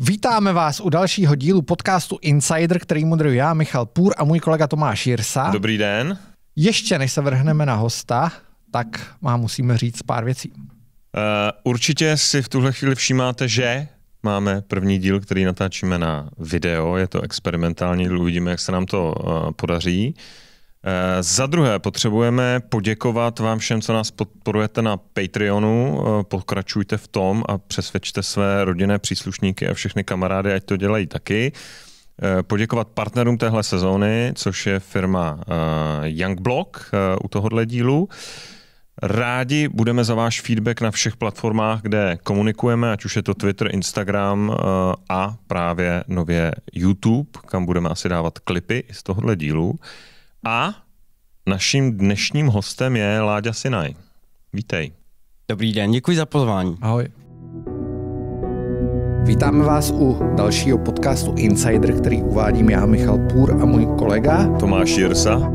Vítáme vás u dalšího dílu podcastu Insider, který moderuji já, Michal Půr a můj kolega Tomáš Jirsa. Dobrý den. Ještě než se vrhneme na hosta, tak vám musíme říct pár věcí. Uh, určitě si v tuhle chvíli všímáte, že máme první díl, který natáčíme na video. Je to experimentální díl, uvidíme, jak se nám to uh, podaří. Uh, Eh, za druhé potřebujeme poděkovat vám všem, co nás podporujete na Patreonu. Eh, pokračujte v tom a přesvědčte své rodinné příslušníky a všechny kamarády, ať to dělají taky. Eh, poděkovat partnerům téhle sezóny, což je firma Youngblock u tohohle dílu. Rádi budeme za váš feedback na všech platformách, kde komunikujeme, ať už je to Twitter, Instagram a právě nově YouTube, kam budeme asi dávat klipy z tohohle dílu. A naším dnešním hostem je Láďa Sinaj. Vítej. Dobrý den, děkuji za pozvání. Ahoj. Vítáme vás u dalšího podcastu Insider, který uvádím já, Michal Půr a můj kolega Tomáš Jirsa.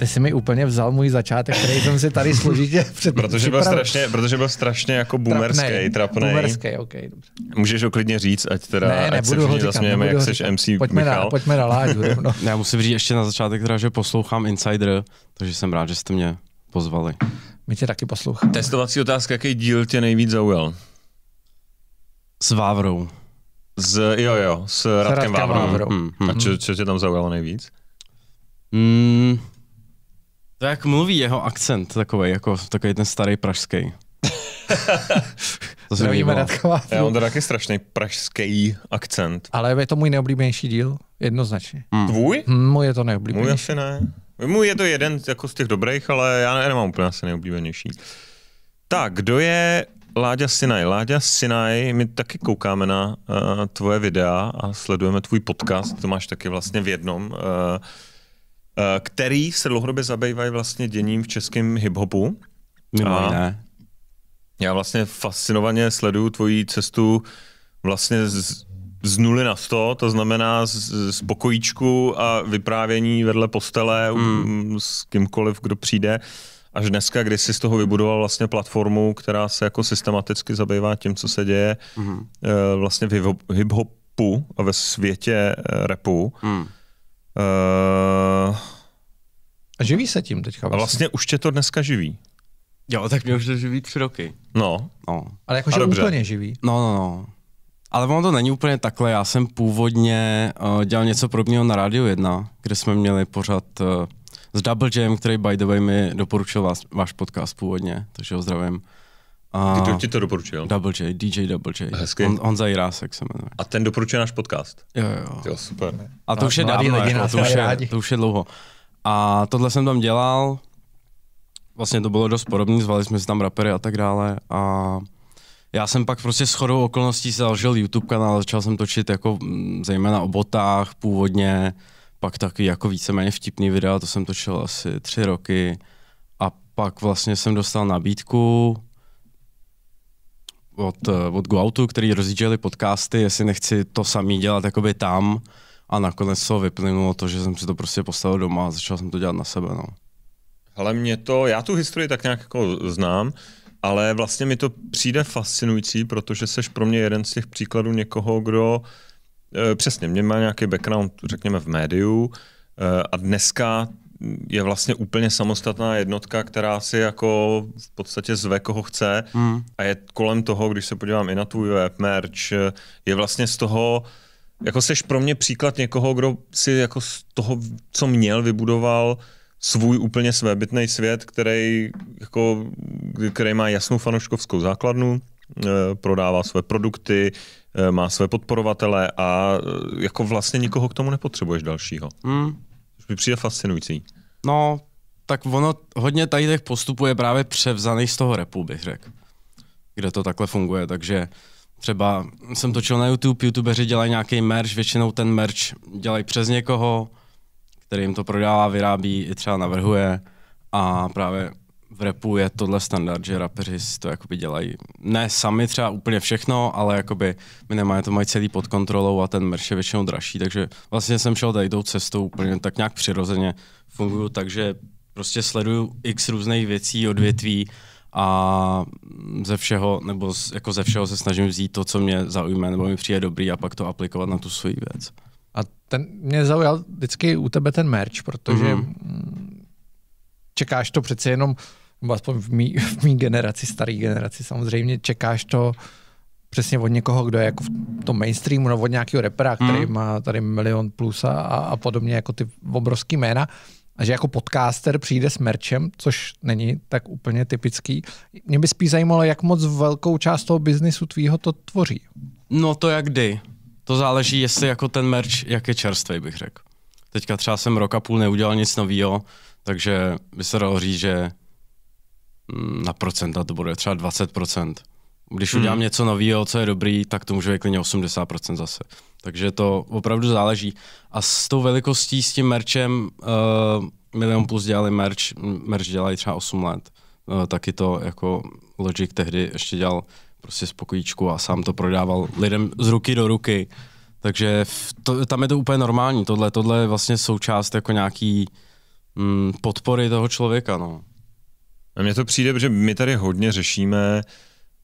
ty jsi mi úplně vzal můj začátek, který jsem si tady složitě před protože byl strašně, protože byl strašně jako boomerský, trapný. Boomerský, OK, dobře. Můžeš ho klidně říct, ať teda ne, ať se všichni zasmějeme, jak seš MC pojďme Michal. Na, pojďme na ládu. No. Já musím říct ještě na začátek, teda, že poslouchám Insider, takže jsem rád, že jste mě pozvali. My tě taky posloucháme. Testovací otázka, jaký díl tě nejvíc zaujal? S Vávrou. S, jo, jo, s, s Radkem, Radkem Vávrou. Vávrou. Hmm, hmm. A co, hmm. tě tam zaujalo nejvíc? Hmm, to jak mluví jeho akcent takový, jako takový ten starý pražský. to se Zdravíme Já mám taky strašný pražský akcent. Ale je to můj neoblíbenější díl, jednoznačně. Mm. Tvůj? Hmm, můj je to neoblíbenější. Můj asi ne. Můj je to jeden jako z těch dobrých, ale já nemám úplně asi neoblíbenější. Tak, kdo je Láďa Sinaj. Láďa Sinaj, my taky koukáme na uh, tvoje videa a sledujeme tvůj podcast, to máš taky vlastně v jednom. Uh, Eh, který se dlouhodobě zabývají vlastně děním v českém hiphopu. Mimo jiné. Já vlastně fascinovaně sleduju tvoji cestu vlastně z, z nuly na sto, to znamená z, z pokojíčku a vyprávění vedle postele mm. s kýmkoliv, kdo přijde, až dneska, kdy jsi z toho vybudoval vlastně platformu, která se jako systematicky zabývá tím, co se děje mm. vlastně v hiphopu a ve světě eh, repu. Mm. Uh, a živí se tím teďka vlastně. vlastně už tě to dneska živí. Jo, tak mě už to živí tři roky. No. no. Ale jakože úplně živí. No, no, no. Ale ono to není úplně takhle. Já jsem původně uh, dělal něco podobného na rádiu 1, kde jsme měli pořád uh, s Double Jam, který by the way mi doporučil vás, váš podcast původně, takže ho zdravím. A Kdo ti to doporučil? Double J, DJ Double J. Hezky. On, Honza Jirásek se jmenuje. A ten doporučuje náš podcast? Jo, jo. Jo, super. A to už je dávno, jako, to, už je, to už je dlouho. A tohle jsem tam dělal, vlastně to bylo dost podobné, zvali jsme si tam rapery a tak dále. A já jsem pak prostě s chodou okolností založil YouTube kanál, začal jsem točit jako mm, zejména o botách původně, pak taky jako víceméně vtipný videa, to jsem točil asi tři roky. A pak vlastně jsem dostal nabídku, od, eh, od Goautu, který rozdíželi podcasty, jestli nechci to samý dělat jakoby tam a nakonec to vyplynulo to, že jsem si to prostě postavil doma a začal jsem to dělat na sebe. No. Ale mě to, já tu historii tak nějak jako znám, ale vlastně mi to přijde fascinující, protože seš pro mě jeden z těch příkladů někoho, kdo eh, přesně, mě má nějaký background, řekněme, v médiu eh, a dneska je vlastně úplně samostatná jednotka, která si jako v podstatě zve, koho chce mm. a je kolem toho, když se podívám i na tvůj web merch, je vlastně z toho, jako seš pro mě příklad někoho, kdo si jako z toho, co měl, vybudoval svůj úplně svébytný svět, který, jako, který má jasnou fanouškovskou základnu, eh, prodává své produkty, eh, má své podporovatele a eh, jako vlastně nikoho k tomu nepotřebuješ dalšího. Mm. přijde fascinující. No, tak ono hodně tady těch postupů je právě převzaných z toho repu, bych řekl, kde to takhle funguje, takže třeba jsem točil na YouTube, youtubeři dělají nějaký merch, většinou ten merch dělají přes někoho, který jim to prodává, vyrábí, i třeba navrhuje a právě v repu je tohle standard, že rapeři to jakoby dělají. Ne sami třeba úplně všechno, ale jakoby minimálně to mají celý pod kontrolou a ten merch je většinou dražší, takže vlastně jsem šel tady tou cestou úplně tak nějak přirozeně. Funguju takže prostě sleduju x různých věcí, odvětví a ze všeho, nebo z, jako ze všeho se snažím vzít to, co mě zaujme, nebo mi přijde dobrý a pak to aplikovat na tu svoji věc. A ten mě zaujal vždycky u tebe ten merch, protože mm-hmm. čekáš to přece jenom aspoň v mý, v mý generaci, starý generaci samozřejmě, čekáš to přesně od někoho, kdo je jako v tom mainstreamu, nebo od nějakého repera, který hmm. má tady milion plus a, a podobně, jako ty obrovský jména. A že jako podcaster přijde s merčem, což není tak úplně typický. Mě by spíš zajímalo, jak moc velkou část toho biznisu tvýho to tvoří. No to jak kdy. To záleží, jestli jako ten merč, jak je čerstvý, bych řekl. Teďka třeba jsem rok a půl neudělal nic nového, takže by se dalo říct, že Mm, na procenta to bude třeba 20%. Když hmm. udělám hmm. něco nového, co je dobrý, tak to může být klidně 80% zase. Takže to opravdu záleží. A s tou velikostí, s tím merčem, uh, Milion Plus dělali merch, merch dělají třeba 8 let. Uh, taky to jako Logic tehdy ještě dělal prostě z pokojíčku a sám to prodával lidem z ruky do ruky. Takže to, tam je to úplně normální. Tohle, tohle je vlastně součást jako nějaký mm, podpory toho člověka. No. A mně to přijde, že my tady hodně řešíme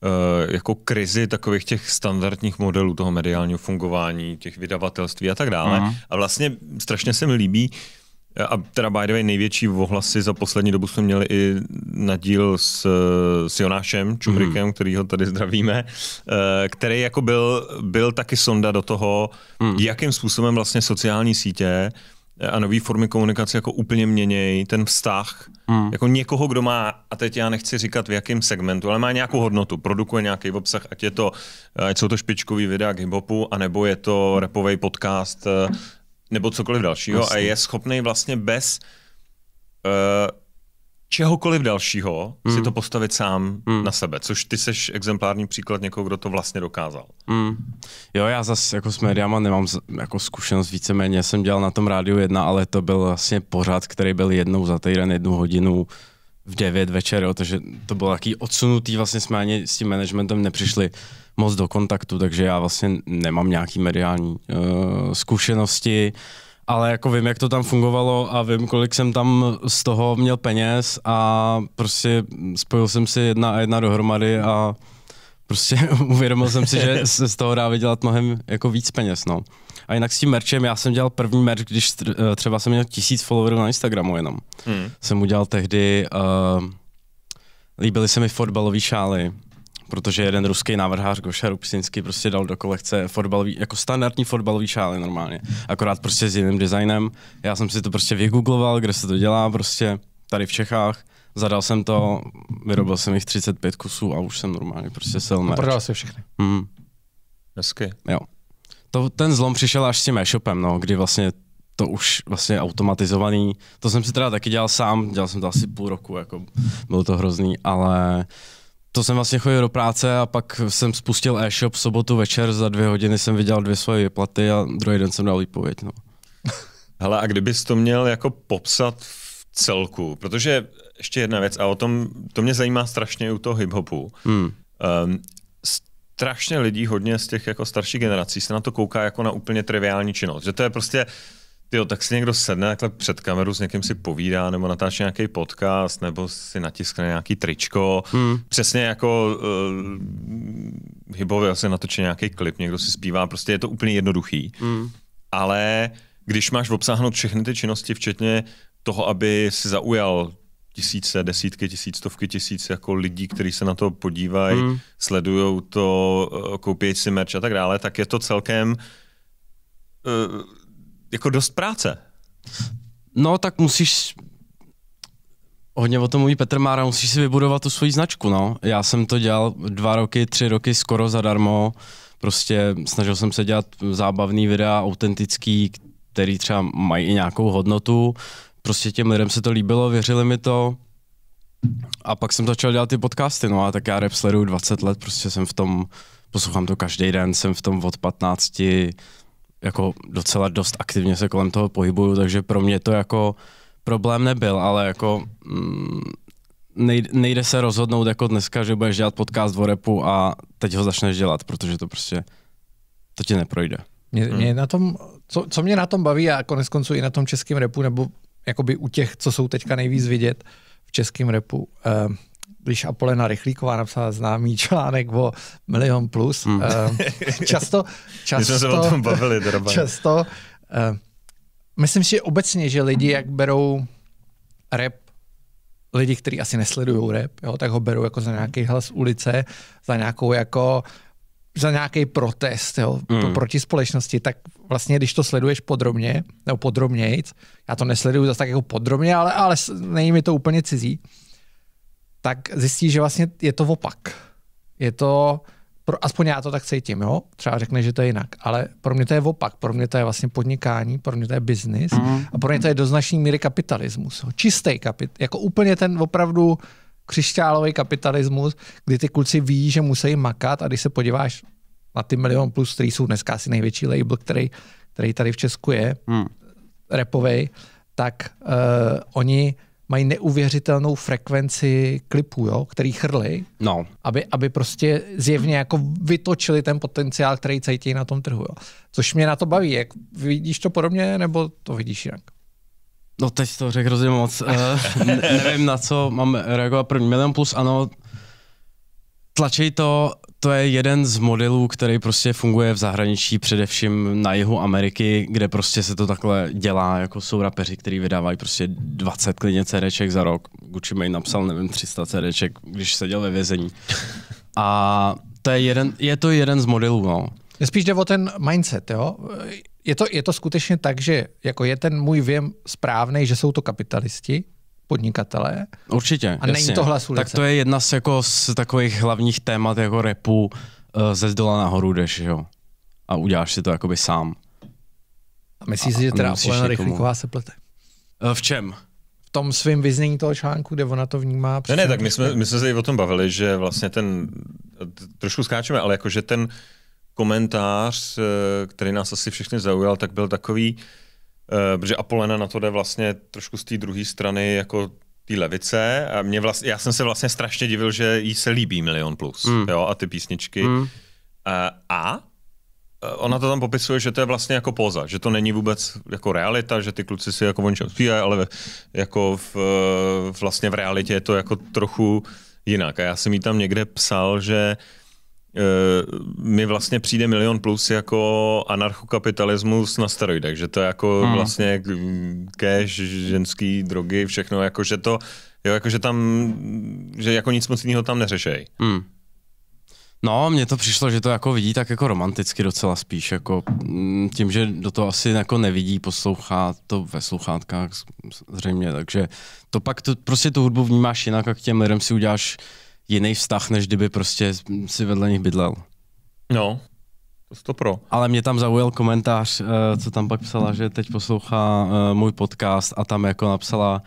eh, jako krizi takových těch standardních modelů toho mediálního fungování, těch vydavatelství a tak dále. Uh-huh. A vlastně strašně se mi líbí, eh, a teda by the way, největší ohlasy za poslední dobu jsme měli i na díl s, s Jonášem Čumrikem, huh mhm. který ho tady zdravíme, eh, který jako byl, byl taky sonda do toho, uh-huh. jakým způsobem vlastně sociální sítě Eh, a nové formy komunikace jako úplně měnějí ten vztah. hmm. Jako někoho, kdo má, a teď já nechci říkat v jakém segmentu, ale má nějakou hodnotu, produkuje nějaký obsah, ať, je to, eh, ať jsou to špičkový videa k hiphopu, anebo je to repový podcast, eh, nebo cokoliv dalšího. Vlastně. A je schopný vlastně bez uh, čehokoliv dalšího mm. si to postavit sám mm. na sebe, což ty seš exemplární příklad někoho, kdo to vlastně dokázal. Mm. Jo, já zase jako s médiama nemám z, jako zkušenost, víceméně jsem dělal na tom rádiu jedna, ale to byl vlastně pořád, který byl jednou za týden, jednu hodinu v 9 večer, jo, takže to bylo taký odsunutý, vlastně jsme ani s tím managementem nepřišli moc do kontaktu, takže já vlastně nemám nějaký mediální uh, zkušenosti. Uh, ale jako vím, jak to tam fungovalo a vím, kolik jsem tam z toho měl peněz a prostě spojil jsem si jedna a jedna dohromady a prostě uvědomil jsem si, že se z toho dá vydělat mnohem jako víc peněz, no. A jinak s tím merčem, já jsem dělal první merč, když eh, třeba jsem měl tisíc followerů na Instagramu jenom. Hmm. Jsem udělal tehdy, uh, líbily se mi fotbalové šály protože jeden ruský návrhář Goša Rupsinský prostě dal do kolekce fotbalový, jako standardní fotbalový šály normálně, akorát prostě s jiným designem. Já jsem si to prostě vygoogloval, kde se to dělá prostě tady v Čechách, zadal jsem to, vyrobil jsem jich 35 kusů a už jsem normálně prostě sel merch. Prodal si všechny. Mm. Hezky. Jo. To, ten zlom přišel až s tím e-shopem, no, kdy vlastně to už vlastně automatizovaný. To jsem si teda taky dělal sám, dělal jsem to asi půl roku, jako bylo to hrozný, ale uh, to jsem vlastně chodil do práce a pak jsem spustil e-shop v sobotu večer, za dvě hodiny jsem vydělal dvě svoje výplaty a druhý den jsem dal výpověď. No. Hele, a kdybys to měl jako popsat v celku, protože ještě jedna věc a o tom, to mě zajímá strašně u toho hiphopu. Hmm. Um, strašně lidí, hodně z těch jako starší generací, se na to kouká jako na úplně triviální činnost. Že to je prostě Jo, tak si někdo sedne takhle před kameru, s někým si povídá, nebo natáčí nějaký podcast, nebo si natiskne nějaký tričko. Hmm. Přesně jako uh, hybově asi natočí nějaký klip, někdo si zpívá, prostě je to úplně jednoduchý. Hmm. Ale když máš obsáhnout všechny ty činnosti, včetně toho, aby si zaujal tisíce, desítky, tisíc, stovky tisíc jako lidí, kteří se na to podívají, hmm. sledují to, eh, koupí si merch a tak dále, tak je to celkem uh, jako dost práce. No, tak musíš Hodně o tom mluví Petr Mára, musíš si vybudovat tu svoji značku, no. Já jsem to dělal dva roky, tři roky skoro zadarmo, prostě snažil jsem se dělat zábavný videa, autentický, který třeba mají i nějakou hodnotu, prostě těm lidem se to líbilo, věřili mi to a pak jsem začal dělat ty podcasty, no a tak já rap sleduju 20 let, prostě jsem v tom, poslouchám to každý den, jsem v tom od 15, jako docela dost aktivně se kolem toho pohybuju, takže pro mě to jako problém nebyl, ale jako mm, nejde, nejde se rozhodnout jako dneska, že budeš dělat podcast o repu a teď ho začneš dělat, protože to prostě, to ti neprojde. Mě, hmm. mě na tom, co, co mě na tom baví a konec konců i na tom českém repu, nebo jakoby u těch, co jsou teďka nejvíc vidět v českém repu, eh, když Apolena Rychlíková napsala známý článek o milion plus, hmm. Eh, často, často, se o tom bavili, často, eh, myslím si že obecně, že lidi, jak berou rap, lidi, kteří asi nesledují rap, jo, tak ho berou jako za nějaký hlas ulice, za nějakou jako za nějaký protest jo, mm. proti společnosti, tak vlastně, když to sleduješ podrobně, nebo podrobnějc, já to nesleduju zase tak jako podrobně, ale, ale není mi to úplně cizí, tak zjistí, že vlastně je to opak. Je to, pro, aspoň já to tak cítím, jo? třeba řekne, že to je jinak, ale pro mě to je opak, pro mě to je vlastně podnikání, pro mě to je biznis mm. a pro mě to je do značné míry kapitalismus. Jo? Čistý kapitalismus, jako úplně ten opravdu křišťálový kapitalismus, kdy ty kluci ví, že musí makat a když se podíváš na ty milion plus, který jsou dneska asi největší label, který, který tady v Česku je, mm. repovej, tak uh, oni mají neuvěřitelnou frekvenci klipů, jo, který chrli, no. aby, aby prostě zjevně jako vytočili ten potenciál, který cítí na tom trhu. Jo. Což mě na to baví. Jak vidíš to podobně, nebo to vidíš jinak? No teď to řekl hrozně moc. Eh, ne, nevím, na co mám reagovat první milion, plus ano, tlačí to to je jeden z modelů, který prostě funguje v zahraničí, především na jihu Ameriky, kde prostě se to takhle dělá, jako jsou rapeři, kteří vydávají prostě 20 klidně CDček za rok. Gucci Mane napsal, nevím, 300 CDček, když seděl ve vězení. A to je, jeden, je to jeden z modelů, no. Spíš jde o ten mindset, jo? Je to, je to skutečně tak, že jako je ten můj věm správný, že jsou to kapitalisti, podnikatele. Určitě. A není to hlas ulice. Tak to je jedna z, jako, z takových hlavních témat jako repu eh, ze zdola nahoru jdeš, jo. A uděláš si to jakoby sám. A myslíš si, že teda Polena Rychlíková se plete? Eh, v čem? V tom svém vyznění toho článku, kde ona to vnímá. Ne, ne, tak my jsme, my jsme se i o tom bavili, že vlastně ten, trošku skáčeme, ale jakože ten komentář, eh, který nás asi všechny zaujal, tak byl takový, uh, Uh, protože Apolena na to jde vlastně trošku z té druhé strany jako té levice. A mě vlast, já jsem se vlastně strašně divil, že jí se líbí Milion Plus mm. jo, a ty písničky. Mm. Uh, a eh, ona to tam popisuje, že to je vlastně jako poza, že to není vůbec jako realita, že ty kluci si jako oni něčem ale jako v, vlastně v realitě je to jako trochu jinak. A já jsem jí tam někde psal, že uh, Eh, mi vlastně přijde milion plus jako anarchokapitalismus na steroidech, že to je jako hmm. vlastně cash, ženský drogy, všechno, jako že to, jo, jako že tam, že jako nic moc jiného tam neřešej. Hmm. No, mně to přišlo, že to jako vidí tak jako romanticky docela spíš, jako mm, tím, že do toho asi jako nevidí, poslouchá to ve sluchátkách zřejmě, takže to pak to, prostě tu hudbu vnímáš jinak a k těm lidem si uděláš jiný vztah, než kdyby prostě si vedle nich bydlel. No, to pro. Ale mě tam zaujal komentář, eh, co tam pak psala, že teď poslouchá eh, můj podcast a tam jako napsala,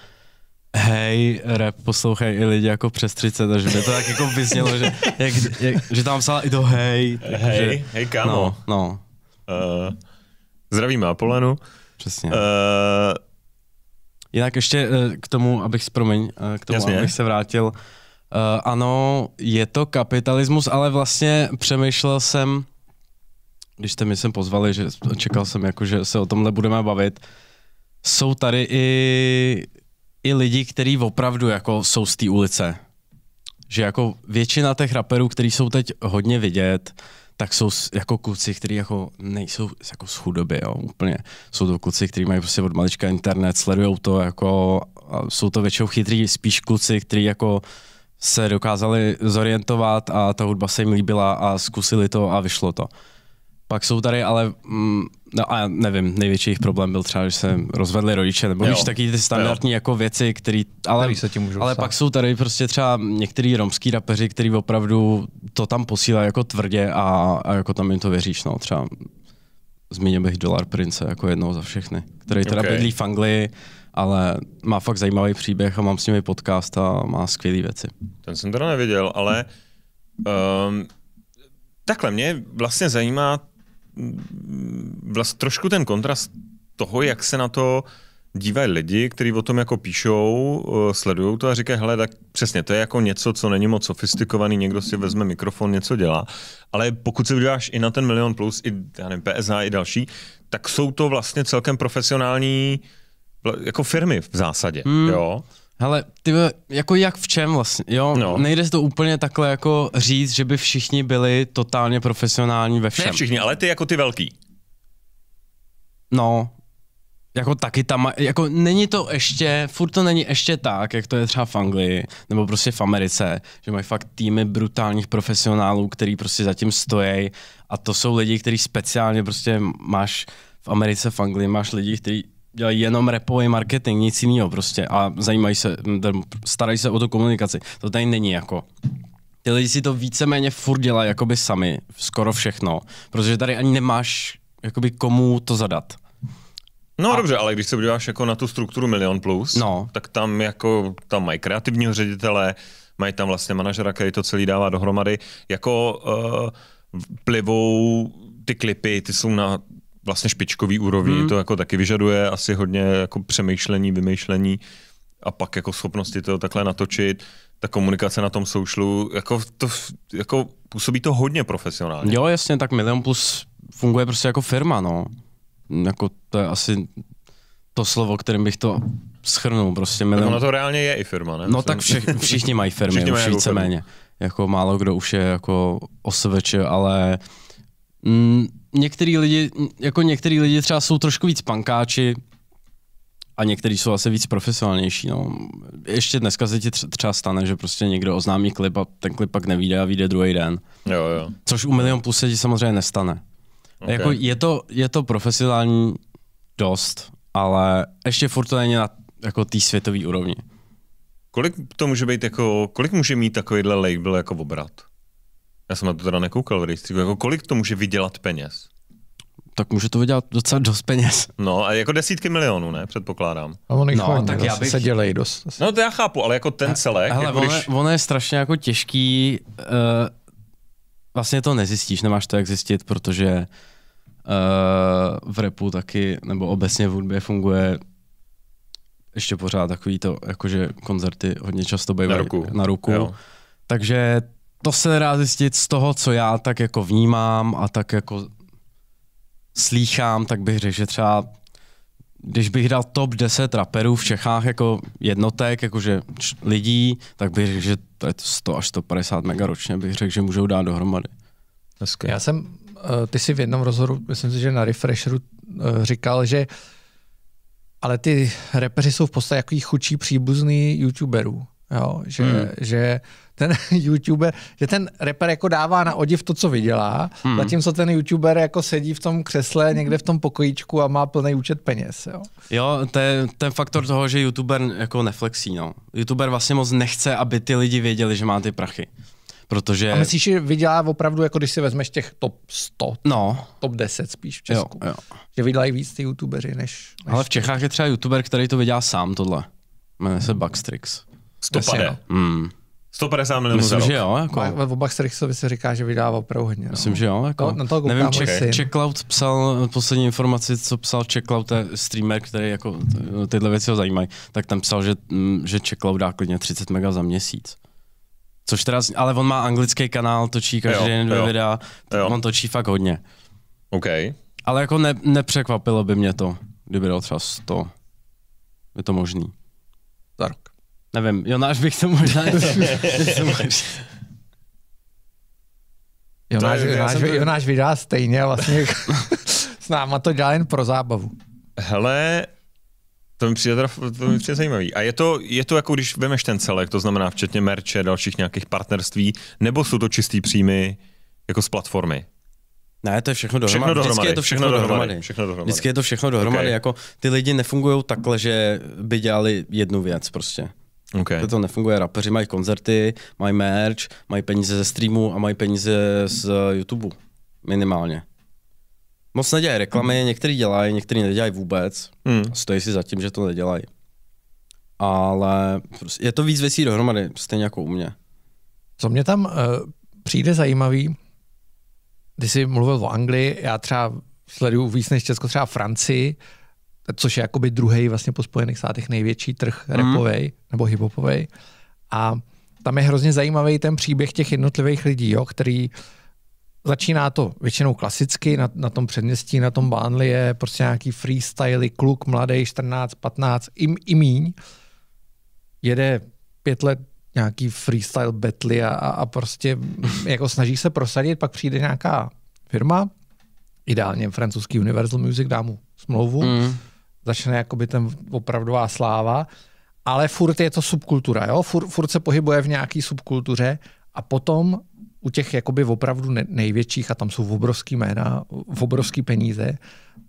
hej, rap poslouchají i lidi jako přes 30, takže by to tak jako vyznělo, že, jak, jak, že tam psala i to hej. hej, hej kámo. No, no. Uh, zdravíme Apolenu. Přesně. Uh, Jinak ještě k tomu, abych, promiň, k tomu, Jasně. abych se vrátil, uh, Uh, ano, je to kapitalismus, ale vlastně přemýšlel jsem, když jste mi sem pozvali, že čekal jsem, jako, že se o tomhle budeme bavit, jsou tady i, i lidi, kteří opravdu jako jsou z té ulice. Že jako většina těch raperů, kteří jsou teď hodně vidět, tak jsou jako kluci, kteří jako nejsou jako z chudoby, jo, úplně. Jsou to kluci, kteří mají prostě od malička internet, sledují to jako, jsou to většinou chytrý spíš kluci, kteří jako uh, se dokázali zorientovat a ta hudba se jim líbila a zkusili to a vyšlo to. Pak jsou tady ale, mm, no a nevím, největší jejich problém byl třeba, že se rozvedli rodiče, nebo jo. víš, taky ty standardní jo. jako věci, které, ale, který se tím můžou ale pak jsou tady prostě třeba některý romský rapeři, který opravdu to tam posílají jako tvrdě a, a jako tam jim to věříš, no, třeba zmínil bych Dollar Prince jako jednoho za všechny, který teda okay. bydlí v Anglii, ale má fakt zajímavý příběh a mám s nimi podcast a má skvělé věci. Ten jsem teda neviděl, ale um, takhle mě vlastně zajímá mm, vlast, trošku ten kontrast toho, jak se na to dívají lidi, kteří o tom jako píšou, eh, sledují to a říkají, hele, tak přesně, to je jako něco, co není moc sofistikovaný, někdo si vezme mikrofon, něco dělá, ale pokud se uděláš i na ten Milion Plus, i já nevím, PSA, i další, tak jsou to vlastně celkem profesionální uh, jako firmy v zásadě, hmm. jo. Ale ty jako jak v čem vlastně, jo? No. Nejde to úplně takhle jako říct, že by všichni byli totálně profesionální ve všem. Ne všichni, ale ty jako ty velký. No, jako taky tam, jako není to ještě, furt to není ještě tak, jak to je třeba v Anglii, nebo prostě v Americe, že mají fakt týmy brutálních profesionálů, který prostě zatím stojí a to jsou lidi, kteří speciálně prostě máš v Americe, v Anglii máš lidi, kteří jenom repový marketing, nic jiného prostě a zajímají se, starají se o tu komunikaci. To tady není jako ty lidi si to víceméně furt dělají jakoby sami, skoro všechno, protože tady ani nemáš jakoby komu to zadat. No a... dobře, ale když se podíváš jako na tu strukturu Milion Plus, no. tak tam jako tam mají kreativního ředitele, mají tam vlastně manažera, který to celý dává dohromady, jako uh, eh, plivou ty klipy, ty jsou na vlastně špičkový úrovni. Hmm. To jako taky vyžaduje asi hodně jako přemýšlení, vymýšlení a pak jako schopnosti to takhle natočit. Ta komunikace na tom soušlu, jako to, jako působí to hodně profesionálně. Jo, jasně, tak Medium Plus funguje prostě jako firma, no. Jako to je asi to slovo, kterým bych to schrnul. Prostě milion... Ono to reálně je i firma, ne? No tak všech, všichni mají firmy, všichni mají už víceméně. Jako, jako málo kdo už je jako OSVČ, ale mm, některý lidi, jako některý lidi třeba jsou trošku víc pankáči, a někteří jsou asi víc profesionálnější. No. Ještě dneska se ti třeba stane, že prostě někdo oznámí klip a ten klip pak nevíde a vyjde druhý den. Jo, jo. Což u Milion Plus se ti samozřejmě nestane. Okay. Jako je, to, je to profesionální dost, ale ještě furt to není na jako té světové úrovni. Kolik to může být jako, kolik může mít takovýhle label jako obrat? Já jsem na to teda nekoukal v rejstříku. Jako kolik to může vydělat peněz? tak může to vydělat docela dost peněz. No a jako desítky milionů, ne? Předpokládám. A on no, chodí, tak já bych... se dělej dost. No to já chápu, ale jako ten celek. ale jako ono, když... ono je strašně jako těžký, uh, vlastně to nezjistíš, nemáš to jak zjistit, protože uh, v repu taky, nebo obecně v hudbě funguje ještě pořád takový to, jakože koncerty hodně často bývají na ruku. Na ruku. Takže to se dá zjistit z toho, co já tak jako vnímám a tak jako slýchám, tak bych řekl, že třeba když bych dal top 10 raperů v Čechách jako jednotek, jakože lidí, tak bych řekl, že to je 100 až 150 mega ročně, bych řekl, že můžou dát dohromady. Hezky. Já jsem, eh, ty si v jednom rozhodu, myslím si, že na Refresheru eh, říkal, že ale ty repeři jsou v podstatě jako chudší příbuzný youtuberů. Jo, že, hmm. že ten youtuber, že ten reper jako dává na odiv to, co vydělá, hmm. zatímco ten youtuber jako sedí v tom křesle někde v tom pokojíčku a má plný účet peněz. Jo, jo to je ten faktor toho, že youtuber jako neflexí. No. Youtuber vlastně moc nechce, aby ty lidi věděli, že má ty prachy. Protože... A myslíš, že vydělá opravdu, jako když si vezmeš těch top 100, no. top 10 spíš v Česku, jo, jo. že vydělají víc ty youtubeři než, než... Ale v Čechách je třeba youtuber, který to vydělá sám tohle. Jmenuje se Bugstrix. 150. Hmm. 150 milionů Myslím, že jo. Jako. V obách Strixovi se říká, že vydává opravdu hodně. No. Myslím, že jo. Jako. No, na Nevím, Checkout okay. psal, poslední informaci, co psal Checkout, streamer, který jako tyhle věci ho zajímají, tak tam psal, že, mm, že Checkout dá klidně 30 mega za měsíc. Což teda, ale on má anglický kanál, točí každý den dvě videa, on točí fakt hodně. OK. Ale jako ne, nepřekvapilo by mě to, kdyby dal třeba 100. Je to možný. Nevím, Jonáš bych to možná... Jonáš, Jonáš, Jonáš, Jonáš vydá stejně vlastně jako- s náma to dělá jen pro zábavu. Hele, to mi přijde, to mi přijde zajímavý. A je to, je to jako když vemeš ten celek, to znamená včetně merče, dalších nějakých partnerství, nebo jsou to čistý příjmy jako z platformy? Ne, to je všechno dohromady. Všechno dohromady. Vždycky je to všechno, všechno dohromady. dohromady. Všechno dohromady. Vždycky je to všechno dohromady. Okay. Jako ty lidi nefungují takhle, že by dělali jednu věc prostě. Okay. To, nefunguje. Rapeři mají koncerty, mají merch, mají peníze ze streamu a mají peníze z YouTube. Minimálně. Moc nedělají reklamy, mhm. některý dělají, některý nedělají vůbec. Mm. Stojí si za tím, že to nedělají. Ale prostě je to víc věcí dohromady, stejně jako u mě. Co mě tam uh, přijde zajímavý, když jsi mluvil o Anglii, já třeba sleduju víc než Česko, třeba Francii, což je jakoby druhý vlastně po Spojených státech největší trh mm. repovej nebo hiphopovej. A tam je hrozně zajímavý ten příběh těch jednotlivých lidí, jo, který začíná to většinou klasicky, na, na tom předměstí, na tom Bánli je prostě nějaký freestyle kluk, mladý, 14, 15, im i míň. Jede pět let nějaký freestyle betly a, a prostě jako snaží se prosadit, pak přijde nějaká firma, ideálně francouzský Universal Music, dá mu smlouvu, mm začne jakoby ten opravdová sláva, ale furt je to subkultura, jo? Furt, furt se pohybuje v nějaký subkultuře a potom u těch jakoby opravdu největších, a tam jsou obrovský jména, obrovský peníze,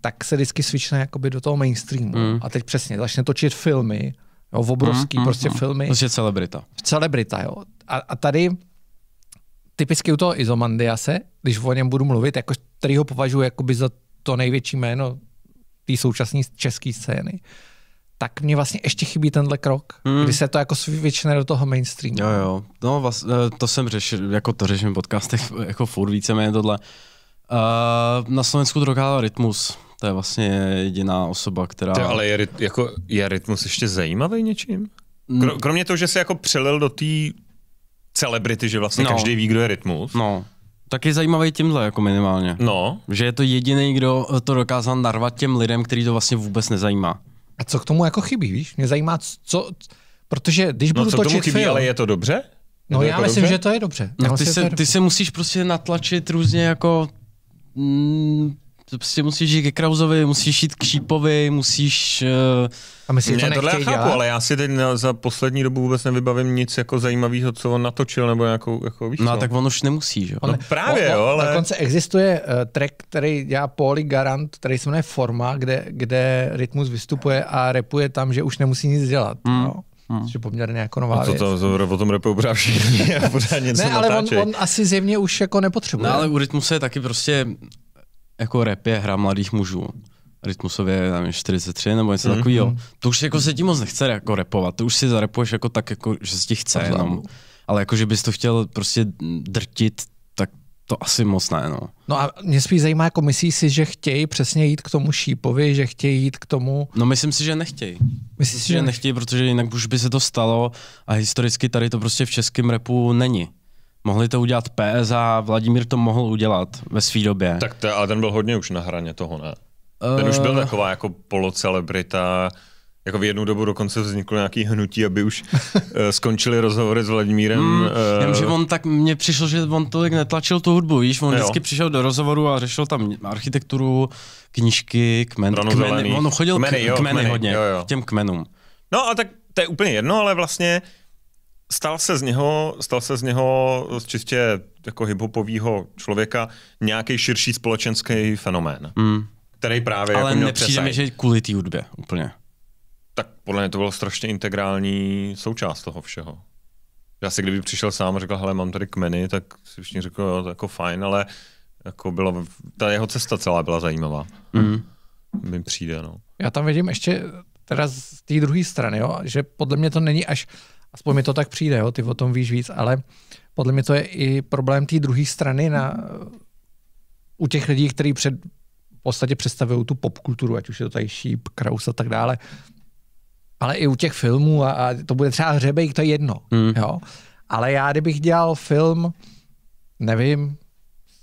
tak se vždycky svične jakoby do toho mainstreamu. Mm. A teď přesně, začne točit filmy, jo, obrovský mm, mm, prostě mm. filmy. Prostě celebrita. Celebrita, jo. A, a tady typicky u toho Izomandiase, když o něm budu mluvit, jako, který ho považuji jakoby za to největší jméno té současné české scény, tak mě vlastně ještě chybí tenhle krok, hmm. kdy se to jako svědčne do toho mainstreamu. Jo, jo, no vlastně, to jsem řešil, jako to řeším v podcastech, jako furt víceméně tohle. Uh, na Slovensku drogá Rytmus, to je vlastně jediná osoba, která... To, ale je, jako, je Rytmus ještě zajímavý něčím? Kromě toho, že se jako přelil do té celebrity, že vlastně no. každý ví, kdo je Rytmus. No tak je zajímavý tímhle jako minimálně. No. Že je to jediný, kdo to dokázal narvat těm lidem, který to vlastně vůbec nezajímá. A co k tomu jako chybí, víš? Mě zajímá, co... Protože když no, budu co točit tomu chybí, film, ale je to dobře? No to já jako myslím, dobře? že to je dobře. No, ty, se, dobře. ty se musíš prostě natlačit různě jako mm, prostě musíš jít ke Krauzovi, musíš jít k Šípovi, musíš... Uh... A myslím, že to tohle já chápu, dělat. ale já si teď za poslední dobu vůbec nevybavím nic jako zajímavého, co on natočil, nebo nějakou, jako víš No tak on už nemusí, že? No on, no právě, on, jo, ale... Dokonce existuje uh, track, který dělá Pauli Garant, který se jmenuje Forma, kde, kde Rytmus vystupuje a repuje tam, že už nemusí nic dělat. Mm. No. Hmm. Což poměrně jako nová no, co to, věc. To, o tom repou pořád všichni a něco Ne, ale on, on, asi zjevně už jako nepotřebuje. No ale u rytmu se taky prostě, jako rap je hra mladých mužů. Rytmusově, nevím, 43 nebo něco mm. takového. To už jako se tím moc nechce jako repovat, to už si zarepuješ jako tak, jako, že se ti chce jenom. Ale jako, že bys to chtěl prostě drtit, tak to asi moc ne, no. No a mě spíš zajímá, jako myslíš si, že chtějí přesně jít k tomu šípovi, že chtějí jít k tomu... No myslím si, že nechtějí. Myslím si, že nechtějí, protože jinak už by se to stalo a historicky tady to prostě v českém repu není. Mohli to udělat PS a Vladimír to mohl udělat ve své době. Tak to, ale ten byl hodně už na hraně toho, ne? Eh. Ten uh... už byl taková jako polocelebrita, jako v jednu dobu dokonce vzniklo nějaký hnutí, aby už uh, skončili rozhovory s Vladimírem. Mm, uh, eh. jenom, že on tak, mně přišlo, že on tolik netlačil tu hudbu, víš, on jo. vždycky přišel do rozhovoru a řešil tam architekturu, knížky, kmen, kmeny, zelený. on chodil kmeny, jo, kmeny, kmeny hodně, jo, jo. těm kmenům. No a tak to je úplně jedno, ale vlastně uh, stal se z něho, stal se z něho z čistě jako hiphopového člověka nějaký širší společenský fenomén. Mm. Který právě Ale jako měl nepřijde mi, že kvůli té hudbě úplně. Tak podle mě to bylo strašně integrální součást toho všeho. Já si kdyby přišel sám a řekl, hele, mám tady kmeny, tak si všichni řekl, jo, to jako fajn, ale jako bylo, ta jeho cesta celá byla zajímavá. Mm. Mi přijde, no. Já tam vidím ještě teda z té druhé strany, jo, že podle mě to není až Aspoň mi to tak přijde, jo? ty o tom víš víc, ale podle mě to je i problém té druhé strany na, u těch lidí, kteří před, v podstatě představují tu popkulturu, ať už je to tady šíp, kraus a tak dále, ale i u těch filmů, a, a to bude třeba hřebejk, to je jedno. Mm. Jo? Ale já, kdybych dělal film, nevím,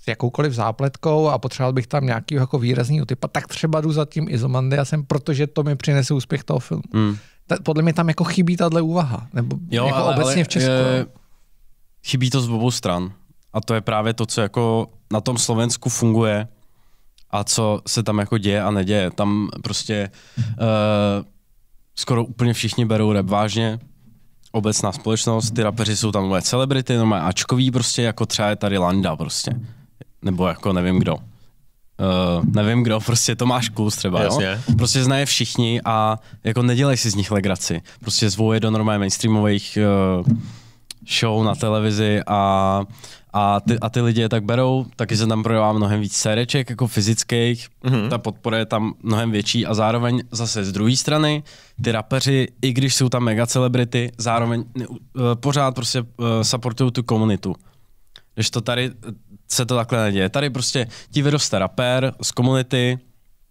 s jakoukoliv zápletkou a potřeboval bych tam nějakého jako výrazného typa, tak třeba jdu za tím jsem, protože to mi přinese úspěch toho filmu. Mm podle mě tam jako chybí tahle úvaha, nebo jo, jako ale, obecně ale, v Česku. Je, eh, no. chybí to z obou stran. A to je právě to, co jako na tom Slovensku funguje a co se tam jako děje a neděje. Tam prostě uh, skoro úplně všichni berou rap vážně, obecná společnost, ty rapeři jsou tam moje celebrity, no moje ačkový prostě, jako třeba je tady Landa prostě, nebo jako nevím kdo uh, nevím kdo, prostě Tomáš Kus třeba, jo? Prostě znají všichni a jako nedělej si z nich legraci. Prostě zvou je do normálně mainstreamových uh, show na televizi a, a, ty, a ty lidi je tak berou, taky se tam prodává mnohem víc sereček jako fyzických, mm-hmm. ta podpora je tam mnohem větší a zároveň zase z druhé strany, ty rapeři, i když jsou tam mega celebrity, zároveň uh, pořád prostě uh, supportují tu komunitu. Když to tady se to takhle neděje. Tady prostě ti vyroste rapér z komunity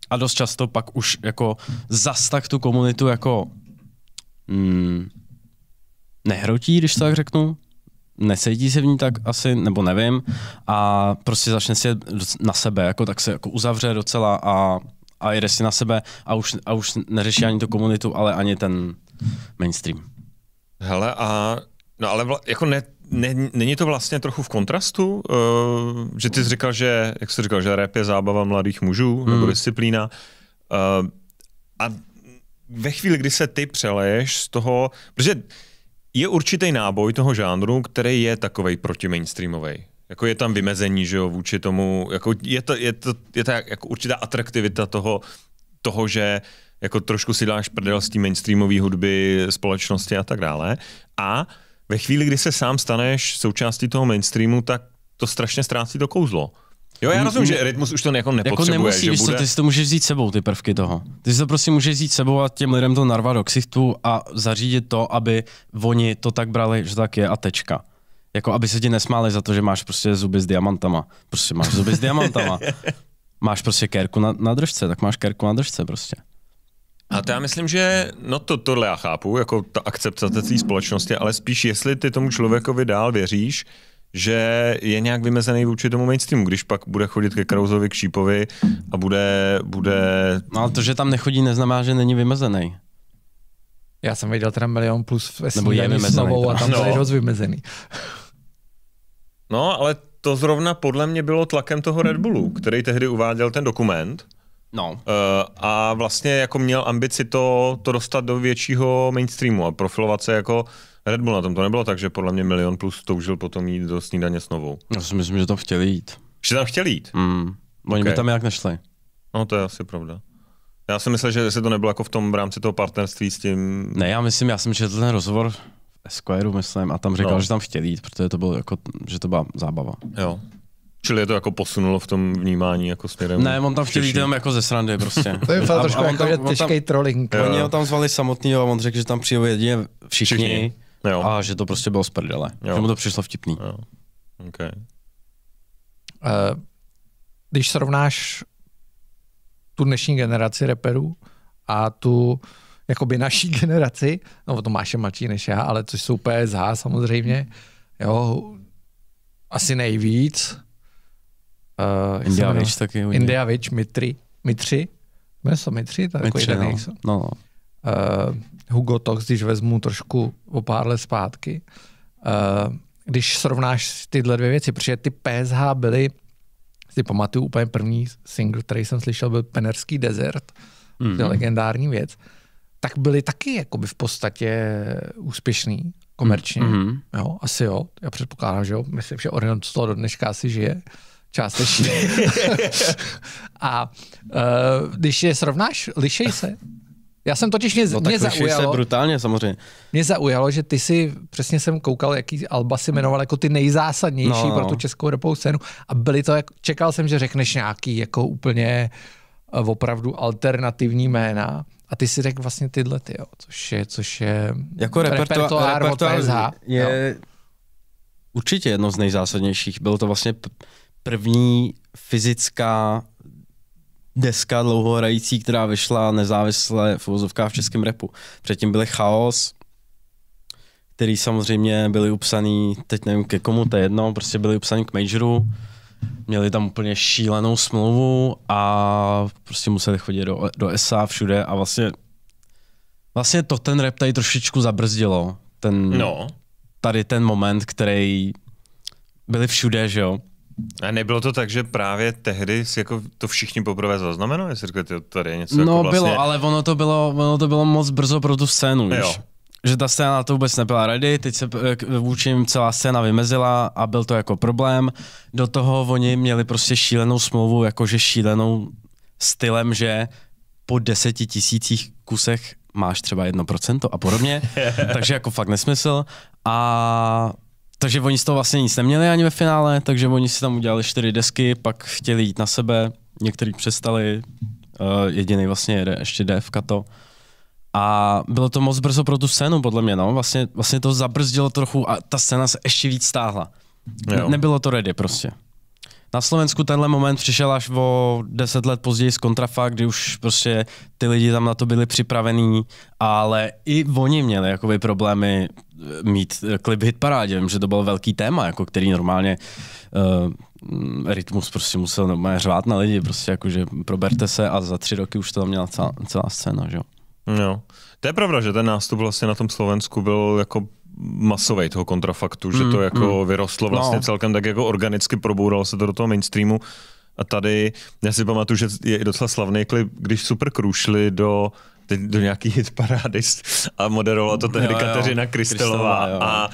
a dost často pak už jako zas tak tu komunitu jako hmm, nehrotí, když tak řeknu, nesedí se v ní tak asi, nebo nevím, a prostě začne si na sebe, jako tak se jako uzavře docela a, a jede si na sebe a už, a už neřeší ani tu komunitu, ale ani ten mainstream. Hele, a No ale vla, jako ne, ne, není to vlastně trochu v kontrastu, uh, že ty jsi říkal, že, jak jsi říkal, že rap je zábava mladých mužů, hmm. nebo disciplína. Uh, a ve chvíli, kdy se ty přeleješ z toho, protože je určitý náboj toho žánru, který je takovej proti mainstreamovej. Jako je tam vymezení, že jo, vůči tomu, jako je to, je to, je to jako určitá atraktivita toho, toho, že jako trošku si dáš prdel z té mainstreamové hudby, společnosti a tak dále. A uh, ve chvíli, kdy se sám staneš součástí toho mainstreamu, tak to strašně ztrácí to kouzlo. Jo, já rozumím, že rytmus už to jako, jako nepotřebuje. Jako nemusí, že víš bude... co, ty si to můžeš vzít sebou, ty prvky toho. Ty si to prostě můžeš vzít sebou a těm lidem to narvat do ksichtu a zařídit to, aby oni to tak brali, že tak je a tečka. Jako aby se ti nesmáli za to, že máš prostě zuby s diamantama. Prostě máš zuby s diamantama. máš prostě kerku na, na držce, tak máš kerku na držce prostě. A to já myslím, že no to, tohle já chápu, jako ta akceptace té společnosti, ale spíš jestli ty tomu člověkovi dál věříš, že je nějak vymezený vůči tomu mainstreamu, když pak bude chodit ke Krauzovi k Šípovi a bude... bude... No ale to, že tam nechodí, neznamená, že není vymezený. Já jsem viděl teda milion plus v Nebo je vymezený, s novou a tam no. dost vymezený. No, ale to zrovna podle mě bylo tlakem toho Red Bullu, který tehdy uváděl ten dokument, No. Uh, a vlastně jako měl ambici to, to dostat do většího mainstreamu a profilovat se jako Red Bull na tom to nebylo, takže podle mě milion plus toužil potom jít do snídaně s novou. Já si myslím, že tam chtěli jít. Že tam chtěli jít? Mm. Oni okay. by tam nějak nešli. No to je asi pravda. Já jsem myslel, že se to nebylo jako v tom v rámci toho partnerství s tím... Ne, já myslím, já jsem četl ten rozhovor v Esquireu, myslím, a tam říkal, no. že tam chtěl jít, protože to bylo jako, že to byla zábava. Jo, Čili je to jako posunulo v tom vnímání jako směrem. Ne, on tam chtěl jít jenom jako ze srandy prostě. to je fakt trošku jako těžký trolling. Oni ho tam zvali samotný a on řekl, že tam přijel jedině všichni, všichni. Jo. a že to prostě bylo z prdele. Že mu to přišlo vtipný. Jo. Okay. Uh, když srovnáš tu dnešní generaci reperů a tu jakoby naší generaci, no to máš je mladší než já, ale což jsou PSH samozřejmě, jo, asi nejvíc, Uh, eh, Indiavič taky. India Indiavič, Mitri. Mitři? Meso Mitři? Tak Mitři, jako no. jeden, no. no. Uh, Hugo Tox, když vezmu trošku o pár let zpátky, uh, když srovnáš tyhle dvě věci, protože ty PSH byly, si pamatuju úplně první single, který jsem slyšel, byl Penerský desert, mm. to je mhm. legendární věc, tak byly taky jakoby v podstatě úspěšný komerčně. Mm. Jo, asi jo, já předpokládám, že jo, myslím, že Orion z toho do dneška asi žije. Uh, Částečně. a uh, když je srovnáš, lišej se. Já jsem totiž mě, no, tak mě zaujalo. Se brutálně, samozřejmě. Mě zaujalo, že ty si přesně jsem koukal, jaký Alba si jmenoval jako ty nejzásadnější no, pro no. tu českou repovou scénu. A byly to, jak, čekal jsem, že řekneš nějaký jako úplně uh, opravdu alternativní jména. A ty si řekl vlastně tyhle, ty, jo, což je, což je jako repertoár, repertoár, repertoár od PSH, je jo. určitě jedno z nejzásadnějších. Bylo to vlastně první fyzická deska dlouhohrající, která vyšla nezávisle v uvozovkách v českém repu. Předtím byly Chaos, který samozřejmě byly upsaný, teď nevím ke komu, to je jedno, prostě byly upsaný k majoru, měli tam úplně šílenou smlouvu a prostě museli chodit do, do SA všude a vlastně vlastně to ten rep tady trošičku zabrzdilo. Ten, no. Tady ten moment, který byli všude, že jo. A nebylo to tak, že právě tehdy si jako to všichni poprvé zaznamenali, jestli řekli, tady je něco No jako vlastně... bylo, ale ono to bylo, ono to bylo moc brzo pro tu scénu, jo. Víš? Že ta scéna to vůbec nebyla ready, teď se vůči jim celá scéna vymezila a byl to jako problém. Do toho oni měli prostě šílenou smlouvu, jakože šílenou stylem, že po deseti tisících kusech máš třeba jedno procento a podobně, takže jako fakt nesmysl a takže oni z toho vlastně nic neměli ani ve finále, takže oni si tam udělali čtyři desky, pak chtěli jít na sebe, některý přestali, uh, jediný vlastně jede ještě DF to. A bylo to moc brzo pro tu scénu, podle mě, no. Vlastně, vlastně to zabrzdilo trochu a ta scéna se ještě víc stáhla. Jo. Nebylo to ready prostě. Na Slovensku tenhle moment přišel až o 10 let později z Kontrafa, kdy už prostě ty lidi tam na to byli připravení, ale i oni měli jakoby problémy mít eh, klip hit parádě. Vím, že to byl velký téma, jako který normálně uh, Rytmus prostě musel normálně řvát na lidi, prostě jako, že proberte se a za tři roky už to tam měla celá, celá scéna, že jo. No. To je pravda, že ten nástup vlastně na tom Slovensku byl jako masový toho kontrafaktu, mm, že to jako mm. vyrostlo vlastně no. celkem tak jako organicky, probouralo se to do toho mainstreamu. A tady, já si pamatuju, že je docela slavný klip, když super krušli do teď do nějaký parádis a moderovala to tehdy jo, jo. Kateřina Kristelová A,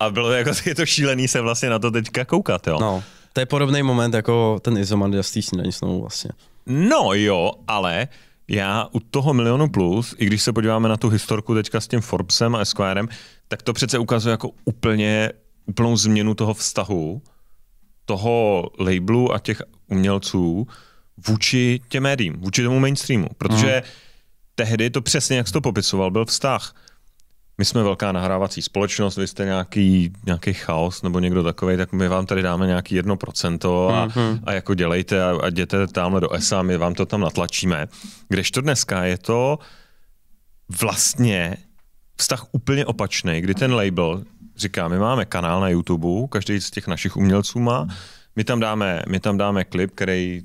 a bylo jako, je to šílený se vlastně na to teďka koukat, jo? No, to je podobný moment jako ten Izoman z té snídaní snou vlastně. No jo, ale já u toho milionu plus, i když se podíváme na tu historku teďka s tím Forbesem a Esquirem, tak to přece ukazuje jako úplně, úplnou změnu toho vztahu, toho labelu a těch umělců vůči těm médiím, vůči tomu mainstreamu. Protože mm tehdy to přesně, jak jsi to popisoval, byl vztah. My jsme velká nahrávací společnost, vy jste nějaký, nějaký chaos nebo někdo takový, tak my vám tady dáme nějaký 1% a, mm-hmm. a jako dělejte a, a jděte tamhle do ESA, my vám to tam natlačíme. Když to dneska je to vlastně vztah úplně opačný, kdy ten label říká, my máme kanál na YouTube, každý z těch našich umělců má, my tam dáme, my tam dáme klip, který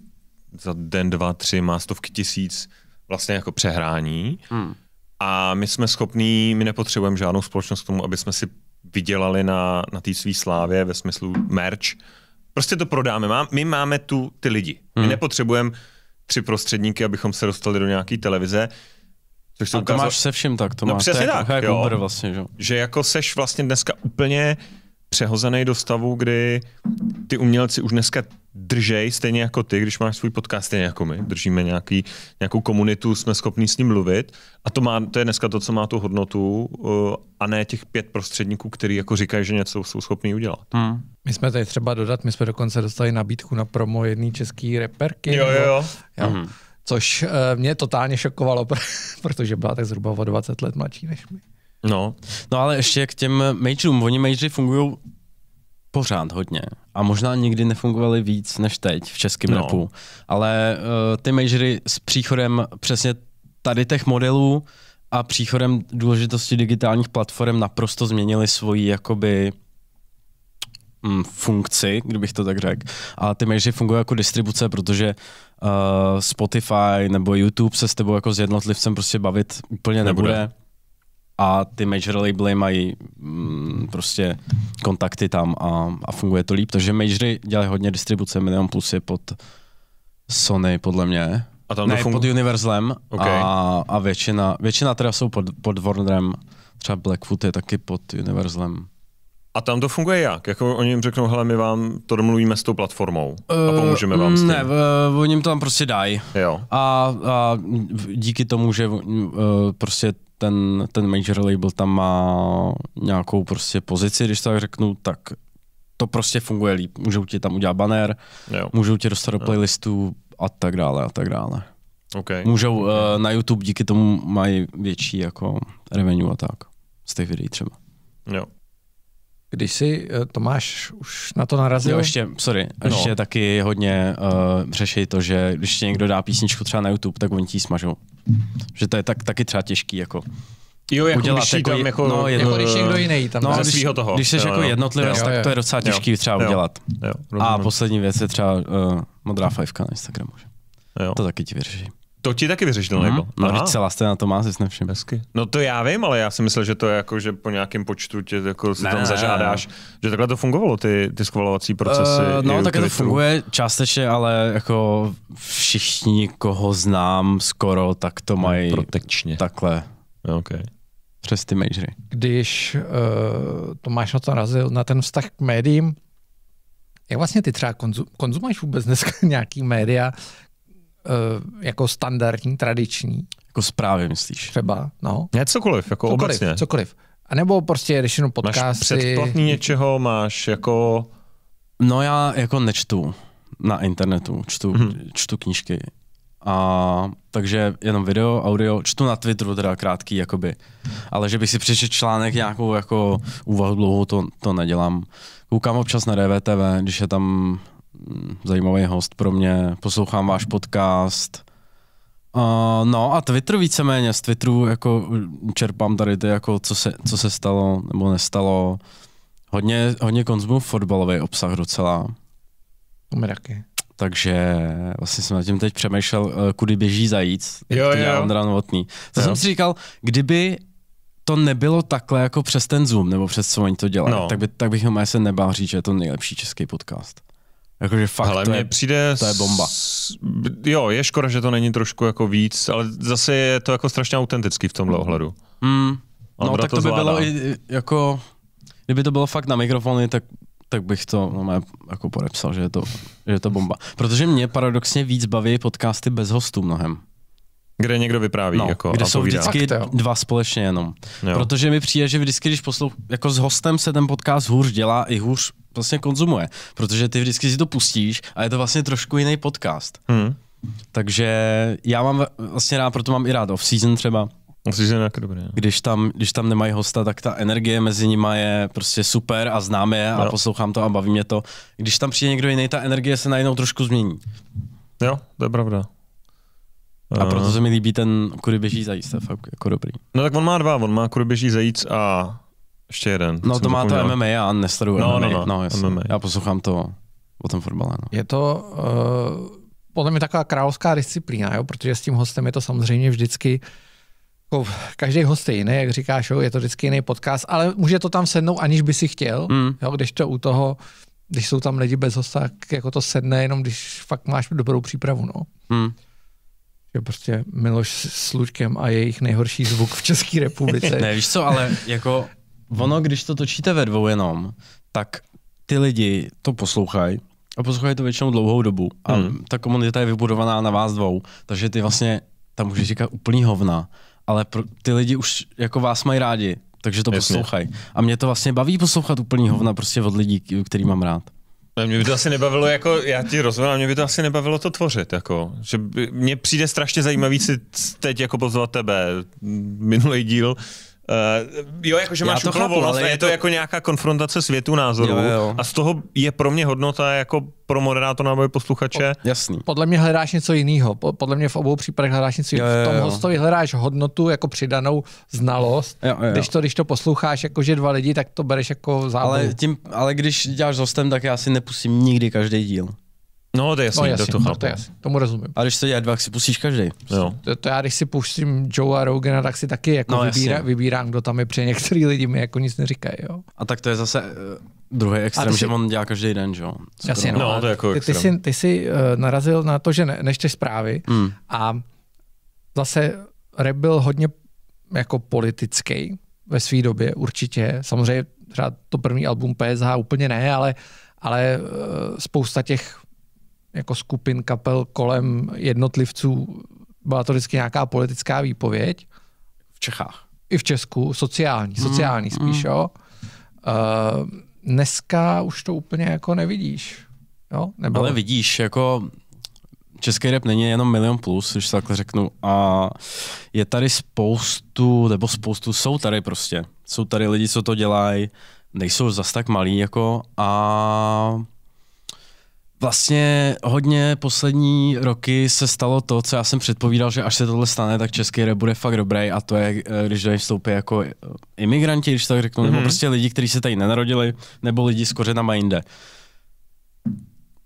za den, dva, tři má stovky tisíc vlastně jako přehrání. Hmm. A my jsme schopní, my nepotřebujeme žádnou společnost k tomu, aby jsme si vydělali na, na té své slávě ve smyslu merch. Prostě to prodáme. Má, my máme tu ty lidi. My hmm. nepotřebujeme tři prostředníky, abychom se dostali do nějaké televize. Což se ukázal... to máš se vším tak, to no, máš. Přesně jako- to tak, jako jo. Uber vlastně, že? že jako seš vlastně dneska úplně přehozený do stavu, kdy ty umělci už dneska držej, stejně jako ty, když máš svůj podcast, stejně jako my, držíme nějaký, nějakou komunitu, jsme schopni s ním mluvit a to, má, to je dneska to, co má tu hodnotu eh, a ne těch pět prostředníků, který jako říkají, že něco jsou schopni udělat. Hmm. My jsme tady třeba dodat, my jsme dokonce dostali nabídku na promo jedné české reperky. Jo, jo, jo. jo. Mm. Což eh, mě totálně šokovalo, protože byla tak zhruba o 20 let mladší než my. No, no ale ještě k těm majorům. Oni majoři fungují pořád hodně. A možná nikdy nefungovaly víc než teď v českém no. rapu. Ale uh, ty majory s příchodem přesně tady těch modelů a příchodem důležitosti digitálních platform naprosto změnili svoji jakoby mm, funkci, kdybych to tak řekl. A ty majory fungují jako distribuce, protože uh, Spotify nebo YouTube se s tebou jako s jednotlivcem prostě bavit úplně nebude. nebude a ty major labely mají mm, prostě kontakty tam a, a funguje to líp. protože majory dělají hodně distribuce, Milion Plus je pod Sony podle mě. A tam ne, to fungu... pod Universalem okay. a, a většina, většina teda jsou pod, pod Warnerem, třeba Blackfoot je taky pod Universalem. A tam to funguje jak? Jako oni jim řeknou, hele, my vám to domluvíme s tou platformou a eh, pomůžeme vám s tím. Ne, eh, oni jim to tam prostě dají. Jo. A, a díky tomu, že uh, prostě ten, ten major label tam má nějakou prostě pozici, když tak řeknu, tak to prostě funguje líp. Můžou ti tam udělat banner, jo. můžou ti dostat do playlistů a tak dále a tak dále. Okay. Můžou okay. Uh, na YouTube díky tomu mají větší jako revenue a tak z těch videí třeba. Jo. Když si eh, Tomáš už na to narazil? Jo, ještě, sorry, no. ještě taky hodně uh, eh, řeší to, že když ti někdo dá písničku třeba na YouTube, tak oni ti smažou. Že to je tak, taky třeba těžký, jako. Jo, jako udělat, když jako, tam jako, no, jedno, jako když někdo jiný tam no, ze toho. Když jsi jo, jako jednotlivý, tak to je docela těžký jo, třeba jo, udělat. Jo, A poslední věc je třeba uh, modrá fajfka na Instagramu. Že? Jo. To taky ti vyřeší. To ti taky vyřešil hmm. nebo? No, Aha. celá scéna to má, si nevšim. Hezky. No to já vím, ale já si myslel, že to je jako, že po nějakém počtu tě jako si ne, tam zažádáš. Ne, ne. Že takhle to fungovalo, ty, ty schvalovací eh, procesy. Uh, no, tak to funguje částečně, ale jako všichni, koho znám skoro, tak to hmm, mají Protečně. takhle. No, okay. Přes ty majory. Když uh, eh, máš, na to narazil, na ten vztah k médiím, jak vlastně ty třeba konzum, konzumáš vůbec dneska nějaký média, Eh, jako standardní, tradiční. Jako zprávy, myslíš? Třeba, no. Ne, cokoliv, jako cokoliv, obecně. Cokoliv. A nebo prostě když jenom podcasty. Máš předplatný něčeho, máš jako... No já jako nečtu na internetu, čtu, hmm. čtu knížky. A takže jenom video, audio, čtu na Twitteru teda krátký jakoby. Ale že bych si přečetl článek nějakou jako úvahu dlouhou, to, to nedělám. Koukám občas na DVTV, když je tam Mm, zajímavý host pro mě, poslouchám váš podcast. Uh, no a Twitter víceméně, z Twitteru jako čerpám tady ty, jako co se, co se stalo nebo nestalo. Hodně, hodně konzumuju fotbalový obsah docela. Umraky. Takže vlastně jsem nad tím teď přemýšlel, eh, kudy běží zajíc, jak jo, to dělá Ondra Novotný. To jo. jsem si říkal, kdyby to nebylo takhle jako přes ten Zoom, nebo přes co oni to dělají, no. tak, by, tak bych ho se nebál říct, že je to nejlepší český podcast. Jakože fakt, Hele, to, je, přijde to je bomba. S, jo, je škoda, že to není trošku jako víc, ale zase je to jako strašně autentický v tomhle ohledu. Mm. no tak to, to by zvládá. bylo i jako, kdyby to bylo fakt na mikrofony, tak tak bych to no, jako podepsal, že je, to, že je to bomba. Protože mě paradoxně víc baví podcasty bez hostů mnohem. Kde někdo vypráví. No, jako, kde jsou vždycky Fakt, dva společně jenom. Jo. Protože mi přijde, že vždycky, když poslou, jako s hostem se ten podcast hůř dělá i hůř vlastně konzumuje, protože ty vždycky si to pustíš a je to vlastně trošku jiný podcast. Hmm. Takže já mám vlastně rád, proto mám i rád off-season třeba. Off-season je dobrý. No. Když tam, když tam nemají hosta, tak ta energie mezi nimi je prostě super a známe je a no. poslouchám to a baví mě to. Když tam přijde někdo jiný, ta energie se najednou trošku změní. Jo, to je pravda. A eh. proto se mi líbí ten kudy běží zajíc, to je fakt jako dobrý. No tak on má dva, on má kudy běží zajíc a ještě jeden. No to má to MMA, já nesleduju no, MMA. No, no, no MMA. Já poslouchám to o tom fotbale. No. Je to uh, podle mě taková královská disciplína, jo? protože s tím hostem je to samozřejmě vždycky jako každý host je jiný, jak říkáš, jo, je to vždycky jiný podcast, ale může to tam sednout, aniž by si chtěl, mm. jo, když to u toho, když jsou tam lidi bez hosta, jako to sedne, jenom když fakt máš dobrou přípravu. No. Mm že prostě Miloš s Lučkem a jejich nejhorší zvuk v České republice. ne, víš co, ale jako ono, když to točíte ve dvou jenom, tak ty lidi to poslouchají a poslouchají to většinou dlouhou dobu a hmm. ta komunita je vybudovaná na vás dvou, takže ty vlastně tam můžeš říkat úplný hovna, ale pro, ty lidi už jako vás mají rádi, takže to poslouchají. A mě to vlastně baví poslouchat úplný hovna prostě od lidí, který mám rád. A mě by to asi nebavilo, jako, já ti rozumím, mě by to asi nebavilo to tvořit, jako, že by, mě přijde strašně zajímavý si teď jako pozvat tebe, minulý díl, Uh, jo, jakože máš to volnost je, je to jako nějaká konfrontace světu názorů jo, jo. a z toho je pro mě hodnota jako pro moderátora nebo posluchače. Po, jasný. Podle mě hledáš něco jiného. Podle mě v obou případech hledáš něco jiného. V tom jo. hostovi hledáš hodnotu jako přidanou znalost. Jo, jo. Když to, když to posloucháš jakože dva lidi, tak to bereš jako zábavu. Ale, tím, ale když děláš s hostem, tak já si nepustím nikdy každý díl. No, to je jasný, no, jasný, to, to, no, chápu. to je jasný, tomu rozumím. A když se dělá dva, si pustíš každý. Jo. To, to, já, když si pustím Joe a Rogana, tak si taky jako no, vybírá, vybírám, kdo tam je, protože některý lidi mi jako nic neříkají. Jo. A tak to je zase uh, druhý extrém, jsi... on dělá každý den, jo? Jasně, no, no to je jako ty, ty, jsi, ty jsi uh, narazil na to, že ne, nečteš zprávy hmm. a zase rap byl hodně jako politický ve své době určitě. Samozřejmě třeba to první album PSH úplně ne, ale, ale uh, spousta těch jako skupin kapel kolem jednotlivců, byla to vždycky nějaká politická výpověď. V Čechách. I v Česku, sociální, hmm, sociální hmm. spíš, mm. jo. Uh, dneska už to úplně jako nevidíš. Jo? Nebo... Ale vidíš, jako český rep není jenom milion plus, když se takhle řeknu. A je tady spoustu, nebo spoustu, jsou tady prostě. Jsou tady lidi, co to dělají, nejsou zas tak malí jako a Vlastně hodně poslední roky se stalo to, co já jsem předpovídal, že až se tohle stane, tak český rap bude fakt dobrý a to je, eh, když do něj vstoupí jako eh, imigranti, když tak řeknu, mm-hmm. nebo mhm. prostě lidi, kteří se tady nenarodili, nebo lidi s kořenama jinde.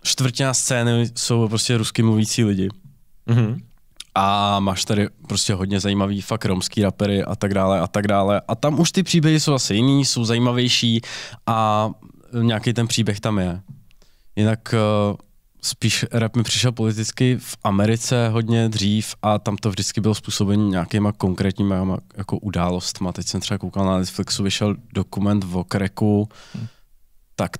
Čtvrtina scény jsou prostě rusky mluvící lidi. Mm-hmm. A máš tady prostě hodně zajímavý fakt romský rapery a tak dále a tak dále. A tam už ty příběhy jsou asi jiný, jsou zajímavější a nějaký ten příběh tam je. Jinak uh, spíš rap mi přišel politicky v Americe hodně dřív a tam to vždycky bylo způsobeno nějakýma konkrétníma jako, jako událostma. Teď jsem třeba koukal na Netflixu, vyšel dokument o Kreku, hmm. tak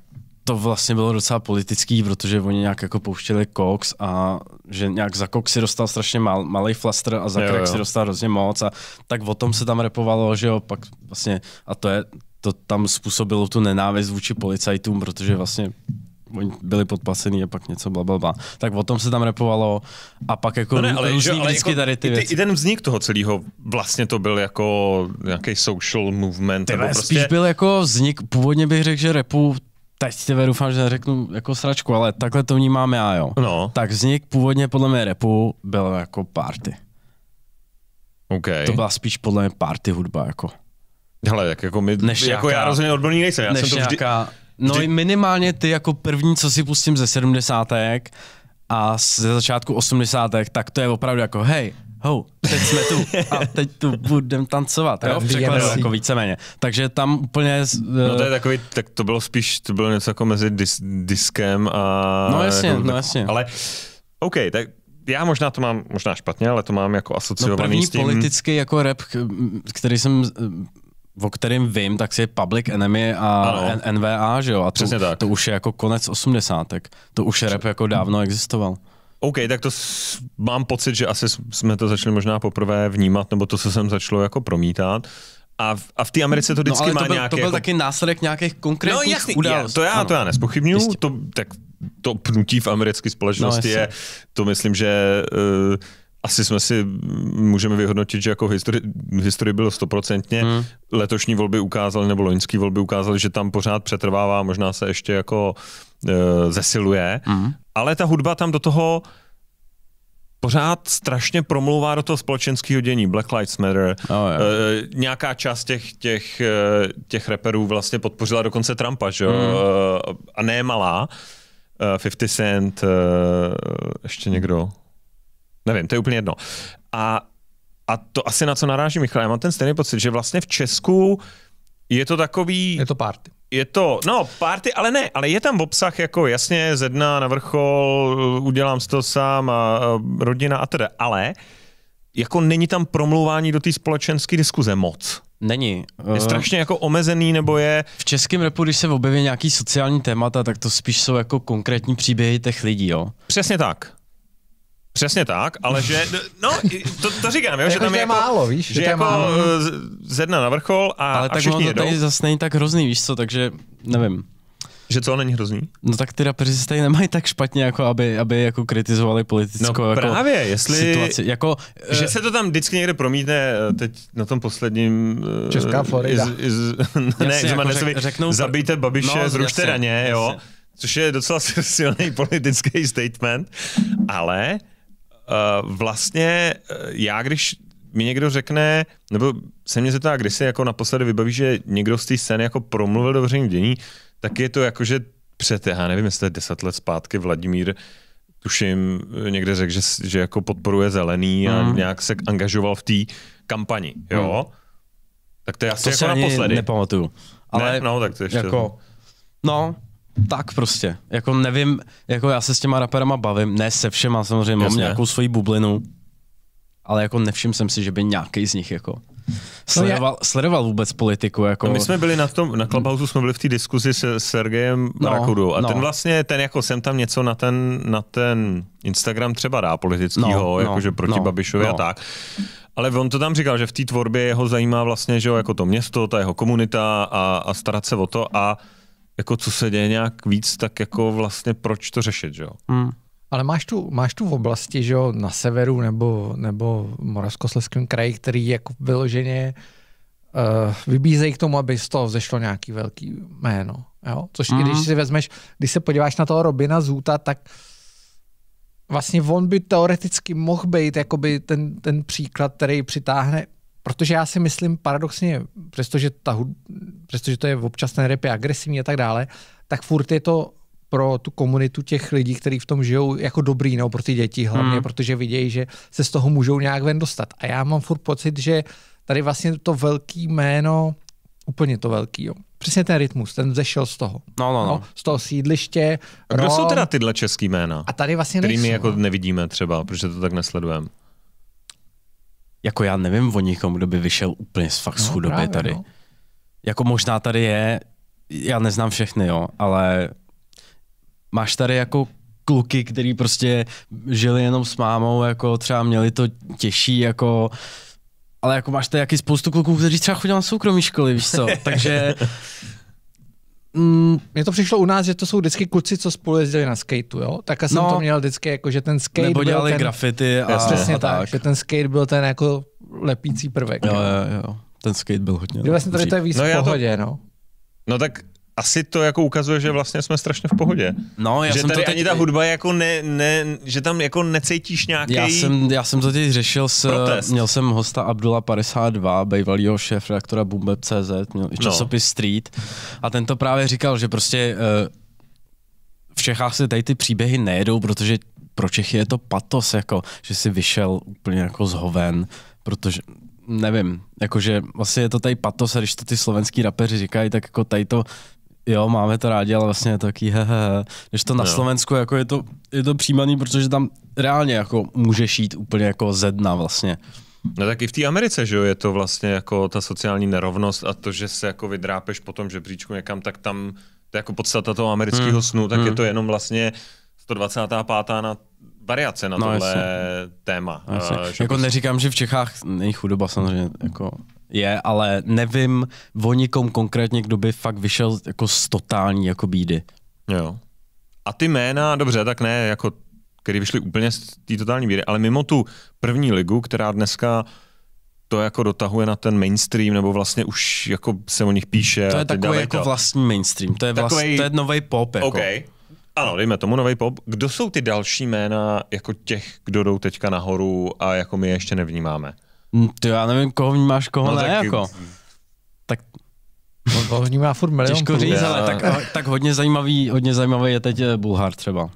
to vlastně bylo docela politický, protože oni nějak jako pouštěli Cox a že nějak za Cox si dostal strašně mal, malý flaster a za Crack si dostal hrozně moc a tak o tom se tam repovalo, že jo, pak vlastně a to je, to tam způsobilo tu nenávist vůči policajtům, protože vlastně oni byli podpasený a pak něco bla, bla, bla. Tak o tom se tam repovalo a pak jako no ne, ale, že, ale jako, tady ty, ty věci. I ten vznik toho celého, vlastně to byl jako nějaký social movement. Tebe, prostě... Spíš byl jako vznik, původně bych řekl, že repu teď si tebe doufám, že neřeknu jako sračku, ale takhle to vnímám já, jo. No. Tak vznik původně podle mě repu byl jako party. Okay. To byla spíš podle mě party hudba, jako. Hele, tak jako my, než jako nějaká, já rozhodně odborný nejsem, já než jsem to vždy... Nějaká, No Vždy... minimálně ty jako první, co si pustím ze 70. a ze začátku 80. tak to je opravdu jako hej, hou, teď jsme tu a teď tu budem tancovat, jo, v jako překladu, jako víceméně. Takže tam úplně... Uh... No to je takový, tak to bylo spíš, to bylo něco jako mezi dis, diskem a... No jasně, jako, no jasně. Ale, OK, tak já možná to mám, možná špatně, ale to mám jako no, asociovaný no první s tím... politický jako rap, který jsem o kterým vím, tak si je Public Enemy a ano. NVA, že jo? A to, Přesně tak. to už je jako konec osmdesátek. To už rap jako dávno existoval. OK, tak to s, mám pocit, že asi jsme to začali možná poprvé vnímat, nebo to, co jsem začalo jako promítat. A v, a v té Americe to no, vždycky no, ale má to byl, nějaké... to byl jako... taky následek nějakých konkrétních no, jasný, událostí. To já, ano. to já nespochybnuju, to, tak to pnutí v americké společnosti no, je, to myslím, že... Uh, asi jsme si můžeme vyhodnotit, že jako v historii, v historii bylo stoprocentně. Hmm. Letošní volby ukázaly, nebo loňský volby ukázaly, že tam pořád přetrvává, možná se ještě jako e, zesiluje. Hmm. Ale ta hudba tam do toho pořád strašně promlouvá do toho společenského dění. Black Lives Matter. Oh, yeah. e, nějaká část těch, těch, e, těch reperů vlastně podpořila dokonce Trumpa, že? Hmm. E, a ne malá. 50 e, Cent, e, ještě někdo. Nevím, to je úplně jedno. A, a to asi na co naráží Michal, já mám ten stejný pocit, že vlastně v Česku je to takový... Je to party. Je to, no, party, ale ne, ale je tam v obsah jako jasně ze dna na vrchol, udělám si to sám a, a rodina a teda, ale jako není tam promlouvání do té společenské diskuze moc. Není. Je eh, strašně jako omezený, nebo je... V Českém repu, když se objeví nějaký sociální témata, tak to spíš jsou jako konkrétní příběhy těch lidí, jo? Přesně tak. Přesně tak, ale že, no, to, to říkám, jo, jako, že tam je, jako, málo, víš, že, že je jako málo. Eh, ze dna na vrchol a, ale a tak všichni to jedou. tady zase není tak hrozný, víš co, takže nevím. Že co není hrozný? No tak ty rapeři se tady nemají tak špatně, jako aby, aby jako kritizovali politickou no, jako právě, jestli, situaci. Jako, eh, že se to tam vždycky někde promítne eh, teď na tom posledním... Česká Florida. Iz, iz, ne, jasně, jako řek, řeknou, zabijte Babiše, no, zrušte jasně, daně, jo. Což je docela silný politický statement, ale Eh, vlastně eh, já, když mi někdo řekne, nebo se mě zeptá, když si jako naposledy vybaví, že někdo z té scény jako promluvil do veřejného dění, tak je to jako, že před, já nevím, jestli to je deset let zpátky, Vladimír tuším, někde řekl, že, že jako podporuje zelený a mm. nějak se angažoval v té kampani, jo? Mm. Tak to je asi to jako se naposledy. nepamatuju. Ale ne? no, tak to ještě. Jako, no, tak prostě. Jako nevím, jako já se s těma raperama bavím, ne se všema samozřejmě, Jasně. mám nějakou svoji bublinu, ale jako nevšiml jsem si, že by nějaký z nich jako no, sledoval, no sledoval vůbec politiku. Jako... No my jsme byli na tom, na Clubhouse jsme byli v té diskuzi se Sergejem no, Rakudou a no. ten vlastně, ten jako jsem tam něco na ten, na ten Instagram třeba dá politického, no, no, jakože no, proti no, Babišovi no. a tak. Ale on to tam říkal, že v té tvorbě jeho zajímá vlastně, že jo, jako to město, ta jeho komunita a, a starat se o to a jako co se děje nějak víc, tak jako vlastně proč to řešit, že jo? Mm. Ale máš tu, máš tu v oblasti, že jo, na severu nebo, nebo v kraji, který jako vyloženě uh, vybízejí k tomu, aby z toho vzešlo nějaký velký jméno. Jo? Což mm. když mhm. si vezmeš, když se podíváš na toho Robina Zuta, tak vlastně on by teoreticky mohl být jakoby ten, ten příklad, který přitáhne Protože já si myslím paradoxně, přestože, ta přestože to je občas ten rap je agresivní a tak dále, tak furt je to pro tu komunitu těch lidí, kteří v tom žijou, jako dobrý, nebo pro ty děti hlavně, hmm. protože vidějí, že se z toho můžou nějak ven dostat. A já mám furt pocit, že tady vlastně to velký jméno, úplně to velký, jo. Přesně ten rytmus, ten zešel z toho. No, no, no. no z toho sídliště. A kdo Rom, jsou teda tyhle český jména? A tady vlastně Kterými jako no. nevidíme třeba, protože to tak nesledujeme jako já nevím o nikom, kdo by vyšel úplně z fakt no, chudoby právě, tady. No. Jako možná tady je, já neznám všechny, jo, ale máš tady jako kluky, který prostě žili jenom s mámou, jako třeba měli to těžší, jako ale jako máš tady jaký spoustu kluků, kteří třeba chodili na soukromí školy, víš co, takže Mm, mně to přišlo u nás, že to jsou vždycky kluci, co spolu jezdili na skateu, jo? Tak jsem no, to měl vždycky, jako, že ten skate Nebo dělali ten, grafity a, přesně a tak, tak. Že ten skate byl ten jako lepící prvek. Jo, no. jo, jo. Ten skate byl hodně. Vlastně tady to je víc no, v pohodě, to... no. No tak asi to jako ukazuje, že vlastně jsme strašně v pohodě. No, já že jsem tady to teď... ani ta hudba jako ne, ne, že tam jako necítíš nějaký já jsem, já jsem to teď řešil s, protest. měl jsem hosta Abdullah 52, bývalýho šéf redaktora Bumbeb.cz, měl i no. časopis no. Street a ten to právě říkal, že prostě eh, v Čechách se tady ty příběhy nejedou, protože pro Čechy je to patos, jako, že si vyšel úplně jako zhoven, protože nevím, jakože vlastně je to tady patos a když to ty slovenský rapeři říkají, tak jako tady to jo, máme to rádi, ale vlastně je to taký hehehe. Když to na jo. Slovensku jako je to, je to přijímaný, protože tam reálně jako můžeš jít úplně jako ze dna vlastně. No tak i v té Americe, že jo, je to vlastně jako ta sociální nerovnost a to, že se jako vydrápeš po že žebříčku někam, tak tam, to je jako podstata toho amerického hmm. snu, tak hmm. je to jenom vlastně 125. na variace na no, tohle jasný. téma. Jasný. Uh, eh, jako prostě... neříkám, že v Čechách není chudoba samozřejmě, jako je, ale nevím o nikom konkrétně, kdo by fakt vyšel jako z totální jako bídy. Jo. A ty jména, dobře, tak ne, jako který vyšli úplně z té totální bídy, ale mimo tu první ligu, která dneska to jako dotahuje na ten mainstream, nebo vlastně už jako se o nich píše. To je takový jako to. vlastní mainstream, to je, takový... vlast, to je nový pop. Jako. Okay. Ano, dejme tomu nový pop. Kdo jsou ty další jména jako těch, kdo jdou teďka nahoru a jako my je ještě nevnímáme? Mm, to já nevím, koho vnímáš, koho no, ne, jako. Tak On toho vnímá furt milion. Těžko říct, ale tak, tak hodně, zajímavý, hodně zajímavý je teď eh, Bulhar třeba.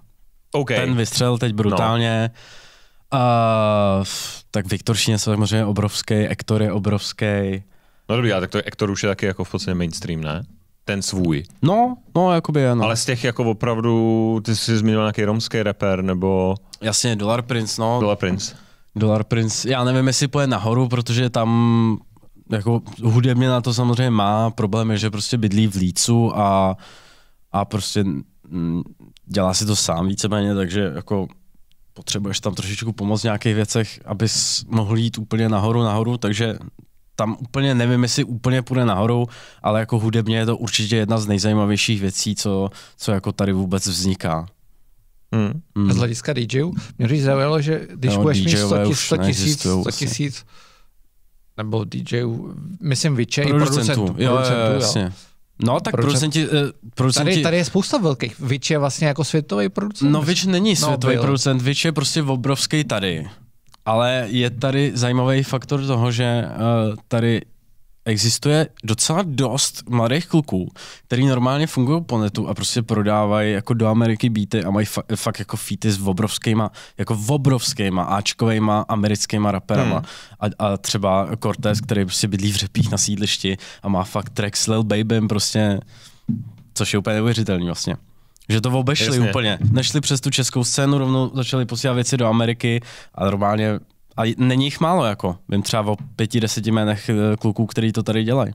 Okay. Ten vystřel teď brutálně. No. Uh, tak Viktor Šíně se samozřejmě obrovský, Ektor je obrovský. No dobrý, ale tak to Ektor už je taky jako v podstatě mainstream, ne? Ten svůj. No, no, jakoby ano. Ale z těch jako opravdu, ty jsi zmiňoval nějaký romský rapper, nebo... Jasně, Dollar Prince, no. Dollar Prince. Dollar Prince, já nevím, jestli poje nahoru, protože tam jako hudebně na to samozřejmě má, problém je, že prostě bydlí v Lícu a, a prostě mm, dělá si to sám víceméně, takže jako potřebuješ tam trošičku pomoct v nějakých věcech, abys mohl jít úplně nahoru, nahoru, takže tam úplně nevím, jestli úplně půjde nahoru, ale jako hudebně je to určitě jedna z nejzajímavějších věcí, co, co jako tady vůbec vzniká. Mm. mm. Z hlediska DJů. Mě říct zaujalo, že když no, budeš mít 100 tisíc, 100 tisíc, nebo DJů, myslím Viče i producentů. Jo, producentů, jo, jasně. No, tak Producent. producenti, eh, producenti... Tady, tady je spousta velkých. Vič je vlastně jako světový producent. No, Vič není no, světový no, producent, Vič je prostě obrovský tady. Ale je tady zajímavý faktor toho, že uh, tady existuje docela dost mladých kluků, který normálně fungují po netu a prostě prodávají jako do Ameriky beaty a mají fa- fakt jako feety s obrovskýma, jako obrovskýma ačkovejma, americkýma raperama. Hmm. A, a, třeba Cortez, který prostě bydlí v Řepích na sídlišti a má fakt track s Lil Babym prostě, což je úplně neuvěřitelný vlastně. Že to obešli Jasně. úplně. Nešli přes tu českou scénu, rovnou začali posílat věci do Ameriky a normálně a není jich málo, jako. Vím třeba o pěti, deseti jménech eh, kluků, který to tady dělají.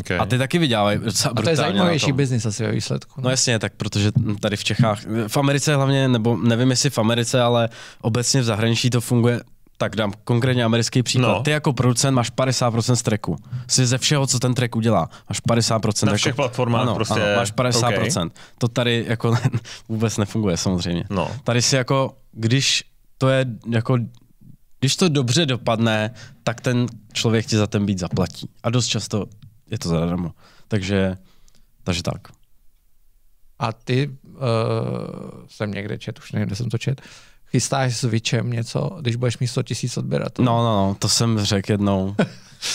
Okay. A ty taky vydělávají. A to je zajímavější biznis asi ve výsledku. No ne? No jasně, tak protože tady v Čechách, eh, v Americe hlavně, nebo nevím jestli v Americe, ale obecně v zahraničí to funguje tak dám konkrétně americký příklad. No. Ty jako producent máš 50% z tracku. Jsi ze všeho, co ten track udělá. Máš 50%. Na jako- všech jako... platformách ano, prostě. Ano, máš 50%. Okay. To tady jako vůbec nefunguje samozřejmě. No. Tady si jako, když to je jako když to dobře dopadne, tak ten člověk ti za ten být zaplatí. A dost často je to zadarmo. Takže, takže tak. A ty, uh, jsem někde čet, už nevím, kde jsem to čet, chystáš s Vičem něco, když budeš mít 100 tisíc odběratelů? No, no, no, to jsem řekl jednou.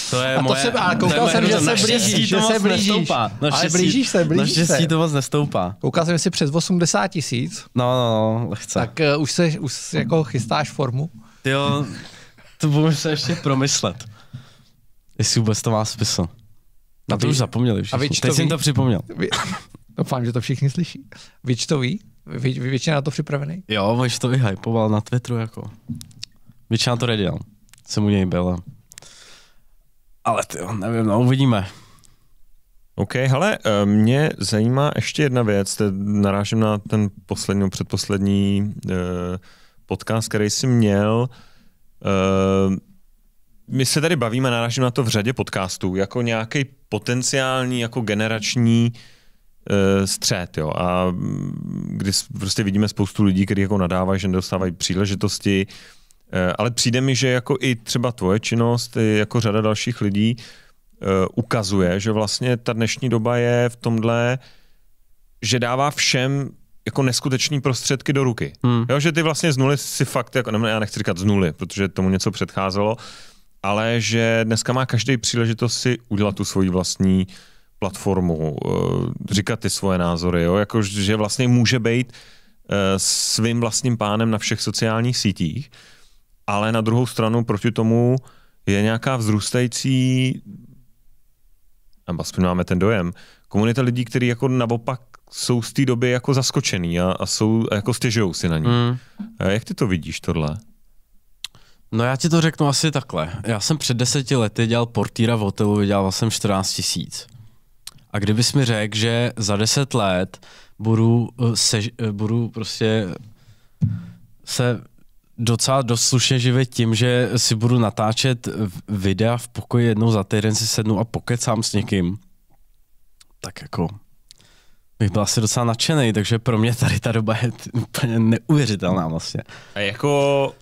To je a to se a koukal jsem, že se blížíš, že se blížíš. Nestoupá. Naštěstí, ale blížíš se, blížíš naštěstí se. to moc nestoupá. Koukal jsem, si přes 80 tisíc. No, no, no, lehce. Tak uh, už se, už jako chystáš formu? Ty jo, to budu se ještě promyslet. Jestli vůbec to má smysl. Na to už zapomněli všichni. A vyčtový, Teď jsem to připomněl. Vy... Doufám, že to všichni slyší. Víč to ví? Vy, vy většina na to připravený? Jo, víš to vyhypoval na Twitteru jako. Většina to reděl. Jsem u něj byl. Ale ty, nevím, no uvidíme. OK, hele, eh, mě zajímá ještě jedna věc, narážím na ten poslední, předposlední eh, podcast, který jsi měl. Uh, my se tady bavíme, narážím na to v řadě podcastů, jako nějaký potenciální, jako generační uh, střed, jo. A mm, když prostě vidíme spoustu lidí, kteří jako nadávají, že nedostávají příležitosti, uh, ale přijde mi, že jako i třeba tvoje činnost, jako řada dalších lidí, uh, ukazuje, že vlastně ta dnešní doba je v tomhle, že dává všem jako neskutečný prostředky do ruky. Hmm. Jo, že ty vlastně z nuly si fakt, jako, ne, já nechci říkat z nuly, protože tomu něco předcházelo, ale že dneska má každý příležitost si udělat tu svoji vlastní platformu, eh, říkat ty svoje názory, jo? Jako, že vlastně může být eh, svým vlastním pánem na všech sociálních sítích, ale na druhou stranu proti tomu je nějaká vzrůstající, nebo aspoň máme ten dojem, komunita lidí, kteří jako naopak jsou z té doby jako zaskočený a, a jsou, a jako stěžují si na ní. Mm. A jak ty to vidíš tohle? No já ti to řeknu asi takhle. Já jsem před deseti lety dělal portýra v hotelu, vydělal jsem 14 tisíc. A kdybys mi řekl, že za deset let budu, eh, se, eh, budu prostě se docela dost slušně živit tím, že si budu natáčet videa v pokoji jednou za týden, si sednu a pokecám s někým, tak jako bych byl asi docela nadšený, takže pro mě tady ta doba je úplně neuvěřitelná vlastně. A jako,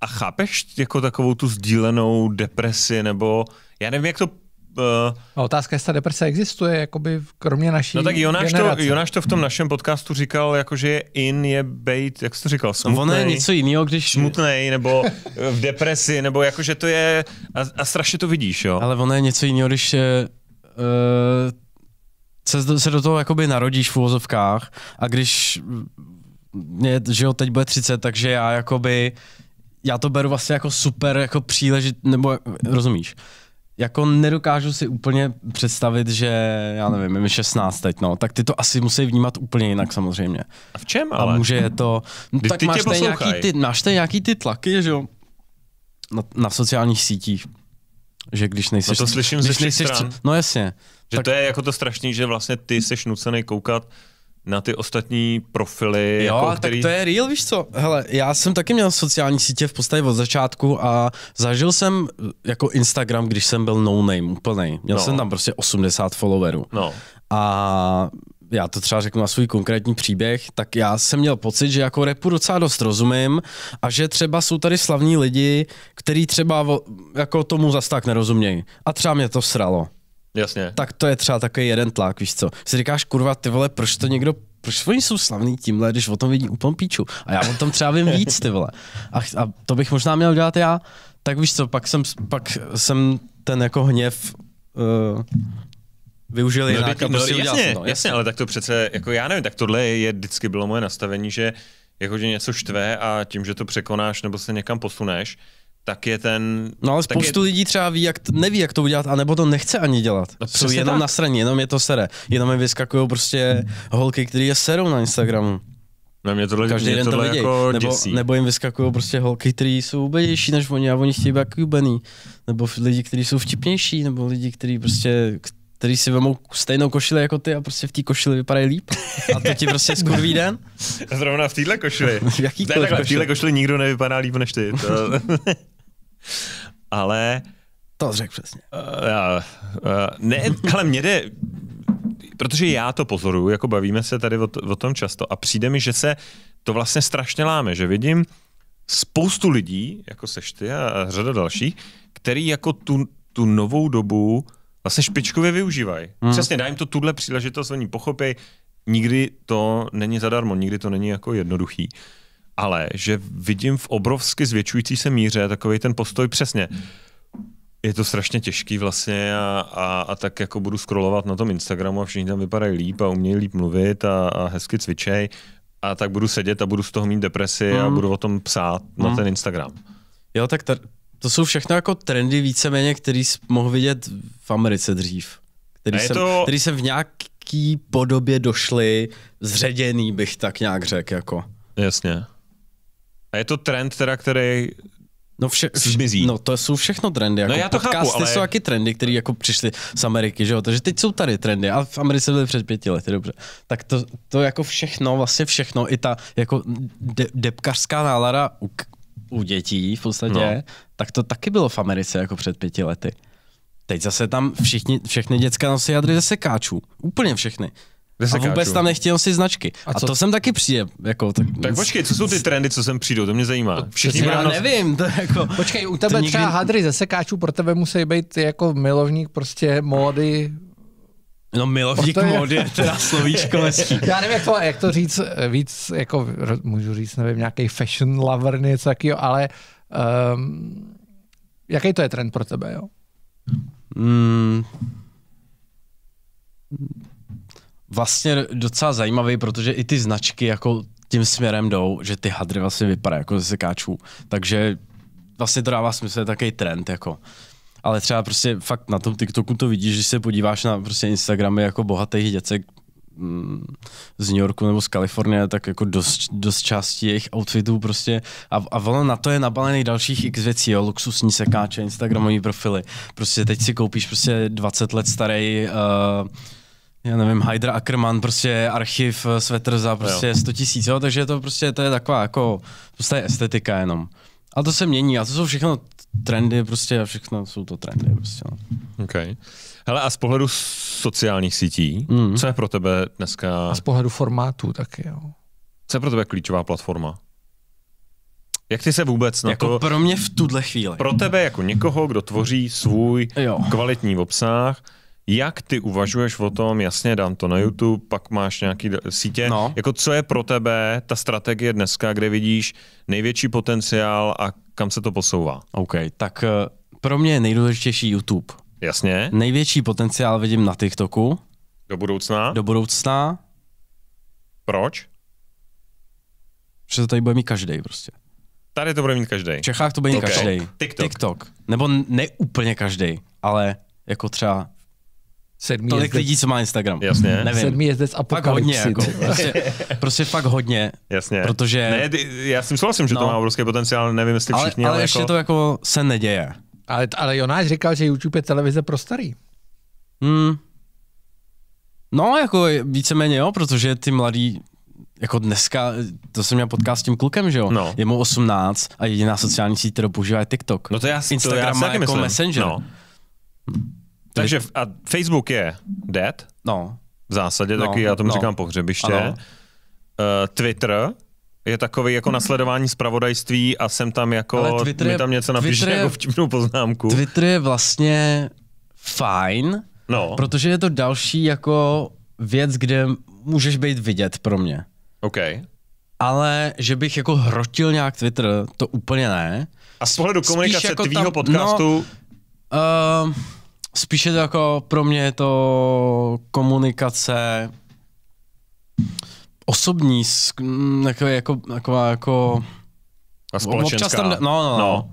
a chápeš jako takovou tu sdílenou depresi, nebo já nevím, jak to Uh, a otázka, jestli ta deprese existuje, jakoby kromě naší No tak Jonáš to, Jonáš to v tom našem podcastu říkal, jako že in je bait, jak jsi to říkal, smutnej. No ono je něco jiného, když... Smutnej, nebo eh, v depresi, nebo jako, že to je... A, a strašně to vidíš, jo. Ale ono je něco jiného, když je, uh, se, se do toho jakoby narodíš v uvozovkách a když mě, že jo, teď bude 30, takže já jakoby, já to beru vlastně jako super, jako příležit, nebo rozumíš? Jako nedokážu si úplně představit, že já nevím, je mi 16 teď, no, tak ty to asi musí vnímat úplně jinak samozřejmě. A v čem ale? A může je to, no, tak máš, nějaký ty, máš ty nějaký ty tlaky, že jo, na, na sociálních sítích že když nejsi, No to slyším když ze všech stran, No jasně. Že tak... to je jako to strašný, že vlastně ty jsi nucený koukat na ty ostatní profily. Jo, jako, který... tak to je real, víš co? Hele, já jsem taky měl sociální sítě v podstatě od začátku a zažil jsem eh, jako Instagram, když jsem byl no name úplnej. Měl no. jsem tam prostě 80 followerů. No. A já to třeba řeknu na svůj konkrétní příběh, tak já jsem měl pocit, že jako repu docela dost rozumím a že třeba jsou tady slavní lidi, kteří třeba jako tomu zas tak nerozumějí. A třeba mě to sralo. Jasně. Tak to je třeba takový jeden tlak, víš co. Si říkáš, kurva, ty vole, proč to někdo proč oni jsou slavní tímhle, když o tom vidí úplně píču. A já o tom třeba vím víc, ty vole. A, a to bych možná měl dělat já. Tak víš co, pak jsem, pak jsem ten jako hněv uh, využili no, hráč, No, prostě no, jasně, to, no, jasně. ale tak to přece, jako já nevím, tak tohle je, je vždycky bylo moje nastavení, že jako, že něco štve a tím, že to překonáš nebo se někam posuneš, tak je ten... No ale spoustu je... lidí třeba ví, jak, neví, jak to udělat, anebo to nechce ani dělat. No, Jsou jenom na straně, jenom je to sere. Jenom mi vyskakují prostě holky, které je serou na Instagramu. Na no, mě tohle, Každý mě den tohle to viděj. jako nebo, děsí. nebo jim vyskakují prostě holky, které jsou ubedější než oni a oni chtějí být jako Nebo lidi, kteří jsou vtipnější, nebo lidi, kteří prostě, který si vemou stejnou košili jako ty a prostě v té košili vypadají líp. A to ti prostě skurví den. Zrovna v téhle košili. Jaký ne, takhle, v téhle košili nikdo nevypadá líp než ty. To... ale... To řekl přesně. Uh, já, uh, ne, ale mě jde, protože já to pozoruju, jako bavíme se tady o, to, o tom často a přijde mi, že se to vlastně strašně láme, že vidím spoustu lidí, jako seš ty a řada dalších, který jako tu, tu novou dobu vlastně špičkově využívají. Hmm. Přesně, dá jim to tuhle příležitost, oni pochopí, nikdy to není zadarmo, nikdy to není jako jednoduchý. Ale že vidím v obrovsky zvětšující se míře takový ten postoj přesně. Je to strašně těžký vlastně a, a, a tak jako budu scrollovat na tom Instagramu a všichni tam vypadají líp a umějí líp mluvit a, a hezky cvičej a tak budu sedět a budu z toho mít depresi mm. a hmm. budu o tom psát mm. na hmm. ten Instagram. Jo, tak to jsou všechno jako trendy víceméně, který jsi mohl vidět v Americe dřív. Který, jsem, to... který jsem v nějaký podobě došli, zředěný bych tak nějak řekl. Jako. Jasně. A je to trend teda, který No, vše, vše, no to jsou všechno trendy. No jako no já to podcasty chápu, ale... jsou taky trendy, které jako přišly z Ameriky, že jo? Takže teď jsou tady trendy, ale v Americe byly před pěti lety, dobře. Tak to, to jako všechno, vlastně všechno, i ta jako de, depkařská nálada u, u dětí v podstatě, no. tak to taky bylo v Americe jako před pěti lety. Teď zase tam všichni, všechny děcka nosí jadry ze sekáčů. Úplně všechny. A vůbec tam nechtějí nosit značky. A, co? a to jsem taky přijde. Jako, tak... tak počkej, co jsou ty trendy, co sem přijdou, to mě zajímá. Všichni já nos... nevím. To jako... Počkej, u tebe to nikdy... hadry ze sekáčů pro tebe musí být jako milovník prostě módy No milovník je... mód je teda slovíčko hezký. Já nevím, jak to, jak to říct, eh, víc, jako můžu říct, nevím, nějaký fashion lover, něco takového, ale um, jaký to je trend pro tebe, jo? Hmm. vlastně docela zajímavý, protože i ty značky jako tím směrem jdou, že ty hadry vlastně vypadají jako ze sekáčů, takže vlastně to dává smysl, je takový trend jako ale třeba prostě fakt na tom TikToku to vidíš, když se podíváš na prostě Instagramy jako bohatých děcek mm, z New Yorku nebo z Kalifornie, tak jako dost, dost části jejich outfitů prostě a, a ono na to je nabalený dalších x věcí, jo, luxusní sekáče, Instagramové profily, prostě teď si koupíš prostě 20 let starý uh, já nevím, Hydra Ackerman, prostě archiv eh, svetr za prostě 100 tisíc, takže to prostě to je taková jako prostě estetika jenom. A to se mění a to jsou všechno trendy prostě a všechno jsou to trendy prostě. No. Okay. Hele a z pohledu sociálních sítí, mm. co je pro tebe dneska... A z pohledu formátu taky, jo. Co je pro tebe klíčová platforma? Jak ty se vůbec na jako to... pro mě v tuhle chvíli. Pro tebe jako někoho, kdo tvoří svůj jo. kvalitní obsah, jak ty uvažuješ o tom, jasně dám to na YouTube, pak máš nějaký sítě, no. jako co je pro tebe ta strategie dneska, kde vidíš největší potenciál a kam se to posouvá? OK, tak eh, pro mě je nejdůležitější YouTube. Jasně. Největší potenciál vidím na TikToku. Do budoucna? Do budoucna. Proč? Protože to tady bude mít každý prostě. Tady to bude mít každý. V Čechách to bude mít okay. každý. TikTok. TikTok. Nebo neúplně každý, ale jako třeba Sedmý Tolik jezdec. lidí, co má Instagram. Jasně. Nevím. Sedmý jezdec a Fakt hodně, jako, prostě-, prostě, prostě fakt hodně. Jasně. Protože... Ne, já si tím souhlasím, že no. to má obrovský potenciál, nevím, jestli ale, všichni, ale, ale ještě jako... to jako se neděje. Ale, ale Jonáš říkal, že YouTube je televize pro starý. Hmm. No, jako víceméně jo, protože ty mladí, jako dneska, to jsem měl podcast s tím klukem, že jo? No. Je mu 18 a jediná sociální síť, kterou používá je TikTok. No to já, Instagram to já má jako myslím. Messenger. No. Takže a Facebook je dead? No. V zásadě no, taky, já tomu no. říkám pohřebiště. Ano. Uh, Twitter je takový jako nasledování zpravodajství a jsem tam jako, Ale Twitter mi tam něco napíše je, jako vtipnou poznámku. Twitter je vlastně fajn, no. protože je to další jako věc, kde můžeš být vidět pro mě. OK. Ale že bych jako hrotil nějak Twitter, to úplně ne. A z pohledu komunikace jako tvýho tam, podcastu? No, uh, Spíše to jako pro mě je to komunikace osobní, jako, jako, jako, jako... A společenská. Občas tam, no, no, no. no.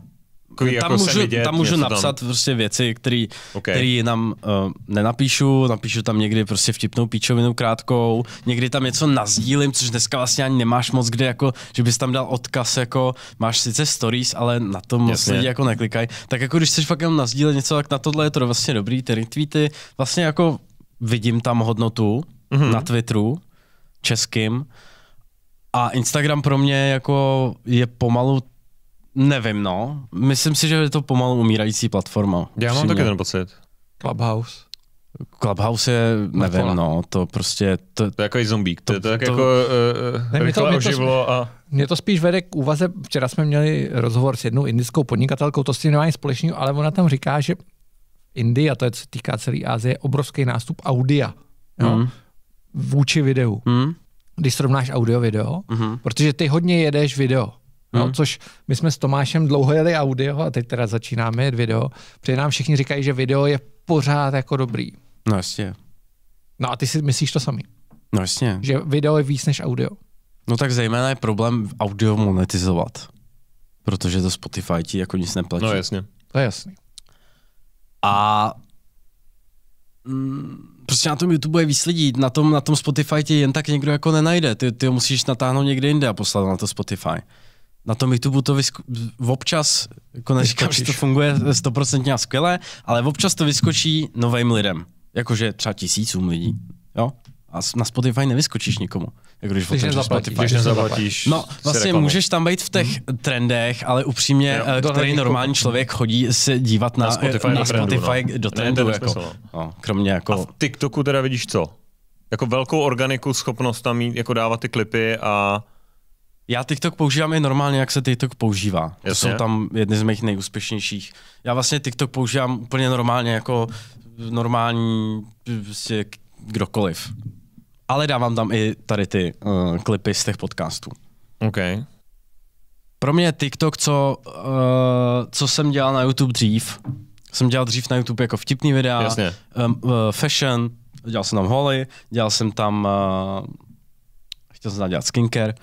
Takový tam, jako můžu, vidět, tam můžu napsat tam... prostě věci, které okay. nám uh, nenapíšu, napíšu tam někdy prostě vtipnou píčovinu krátkou, někdy tam něco nazdílím, což dneska vlastně ani nemáš moc kde jako, že bys tam dal odkaz jako, máš sice stories, ale na to moc Jasně. lidi jako neklikají, tak jako když chceš fakt jenom nazdílet něco, tak na tohle je to vlastně dobrý, ty retweety, vlastně jako vidím tam hodnotu mm-hmm. na Twitteru českým a Instagram pro mě jako je pomalu Nevím, no. Myslím si, že je to pomalu umírající platforma. Já mám taky ten pocit. Clubhouse. Clubhouse je, nevím, no, to prostě... To, to je jako zombík, to, to, to to, jako uh, ne, mě eh, to, mě oživlo a... Mě to spíš vede k úvaze, včera jsme měli rozhovor s jednou indickou podnikatelkou, to s tím nemá ale ona tam říká, že Indie, a to je, co týká celé Asie, obrovský nástup audia no, mm. vůči videu. Mm. Když srovnáš audio-video, mm protože ty hodně jedeš video. No, hmm. Což my jsme s Tomášem dlouho jeli audio a teď teda začínáme jet video. Protože nám všichni říkají, že video je pořád jako dobrý. No jasně. No a ty si myslíš to samý. No jasně. Že video je víc než audio. No tak zejména je problém audio monetizovat. Protože to Spotify ti jako nic neplatí. No jasně. To je jasný. A mm, prostě na tom YouTube je víc lidí, na tom, na tom Spotify tě jen tak někdo jako nenajde, ty, ty ho musíš natáhnout někde jinde a poslat na to Spotify na tom YouTube to vysko- občas, jako neříkám, že to funguje stoprocentně a skvěle, ale občas to vyskočí novým lidem. Jakože třeba tisícům lidí. Jo? A na Spotify nevyskočíš nikomu. Jako když, když nezaplatíš. Když nezaplatíš. No, vlastně reklamu. můžeš tam být v těch hmm. trendech, ale upřímně, jo, eh, který normální člověk chodí se dívat na, na eh, Spotify, na, na Spotify no. do trendu. No. jako, no. no, kromě jako... A v TikToku teda vidíš co? Jako velkou organiku schopnost tam mít, jako dávat ty klipy a já TikTok používám i normálně, jak se TikTok používá. Jasně. To jsou tam jedny z mých nejúspěšnějších. Já vlastně TikTok používám úplně normálně, jako normální prostě kdokoliv. Ale dávám tam i tady ty uh, klipy z těch podcastů. OK. Pro mě TikTok, co, uh, co jsem dělal na YouTube dřív, jsem dělal dřív na YouTube jako vtipný videa, Jasně. Um, uh, fashion, dělal jsem tam holy, dělal jsem tam, uh, chtěl jsem tam dělat skincare,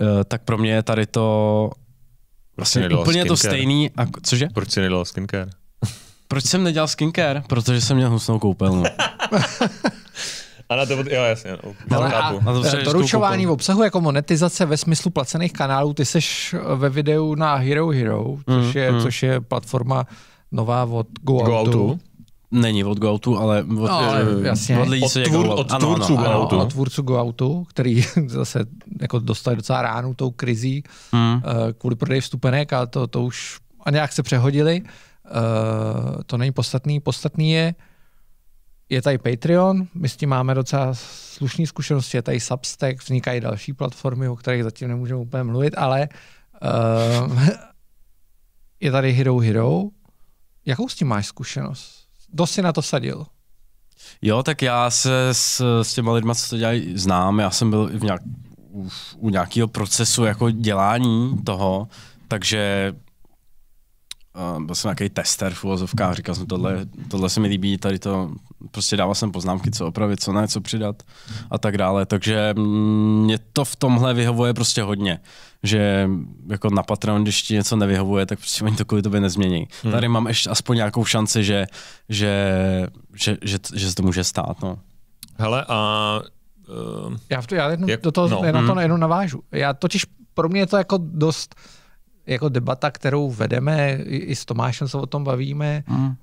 Eh, tak pro mě je tady to vlastně Proč úplně to stejný. A, cože? Proč jsi nedělal skincare? Proč jsem nedělal skincare? Protože jsem měl husnou koupelnu. A na to, jo, jasně. No, no Ale a, na to, to ručování v obsahu jako monetizace ve smyslu placených kanálů, ty jsi eh, ve videu na Hero Hero, což, mm, je, mm. což je platforma nová od Go Go Není od GoAutu, ale od, no, ale eh, jasně. od lidí, od, tvůr, od ano, tvůrců ano, GoAutu. Ano, od tvůrců GoAutu, který zase jako dostali docela ránu tou krizí hmm. Eh, kvůli prodeji vstupenek, a to, to už a nějak se přehodili. Uh, to není podstatný. Podstatný je, je tady Patreon, my s tím máme docela slušné zkušenosti, je tady Substack, vznikají další platformy, o kterých zatím nemůžeme úplně mluvit, ale uh, je tady Hero Hero. Jakou s tím máš zkušenost? dost si na to sadil. Jo, tak já se s, s těma lidma, co to dělají, znám. Já jsem byl v nějak, u, u nějakého procesu jako dělání toho, takže byl jsem nějaký tester v uvozovkách, říkal jsem, tohle, tohle se mi líbí, tady to, prostě dával jsem poznámky, co opravit, co ne, co přidat a tak dále, takže mm, mě to v tomhle vyhovuje prostě hodně, že jako na Patreon, když ti něco nevyhovuje, tak prostě oni to kvůli tobě nezmění. Hmm. Tady mám ještě aspoň nějakou šanci, že, že, že, že, že se to může stát, no. Hele, a uh, já, v to, já jednu, jak, do toho, no. na to mm. jenom navážu. Já totiž pro mě je to jako dost uh, jako debata, kterou vedeme, i s Tomášem se o tom bavíme. Mm. Uh,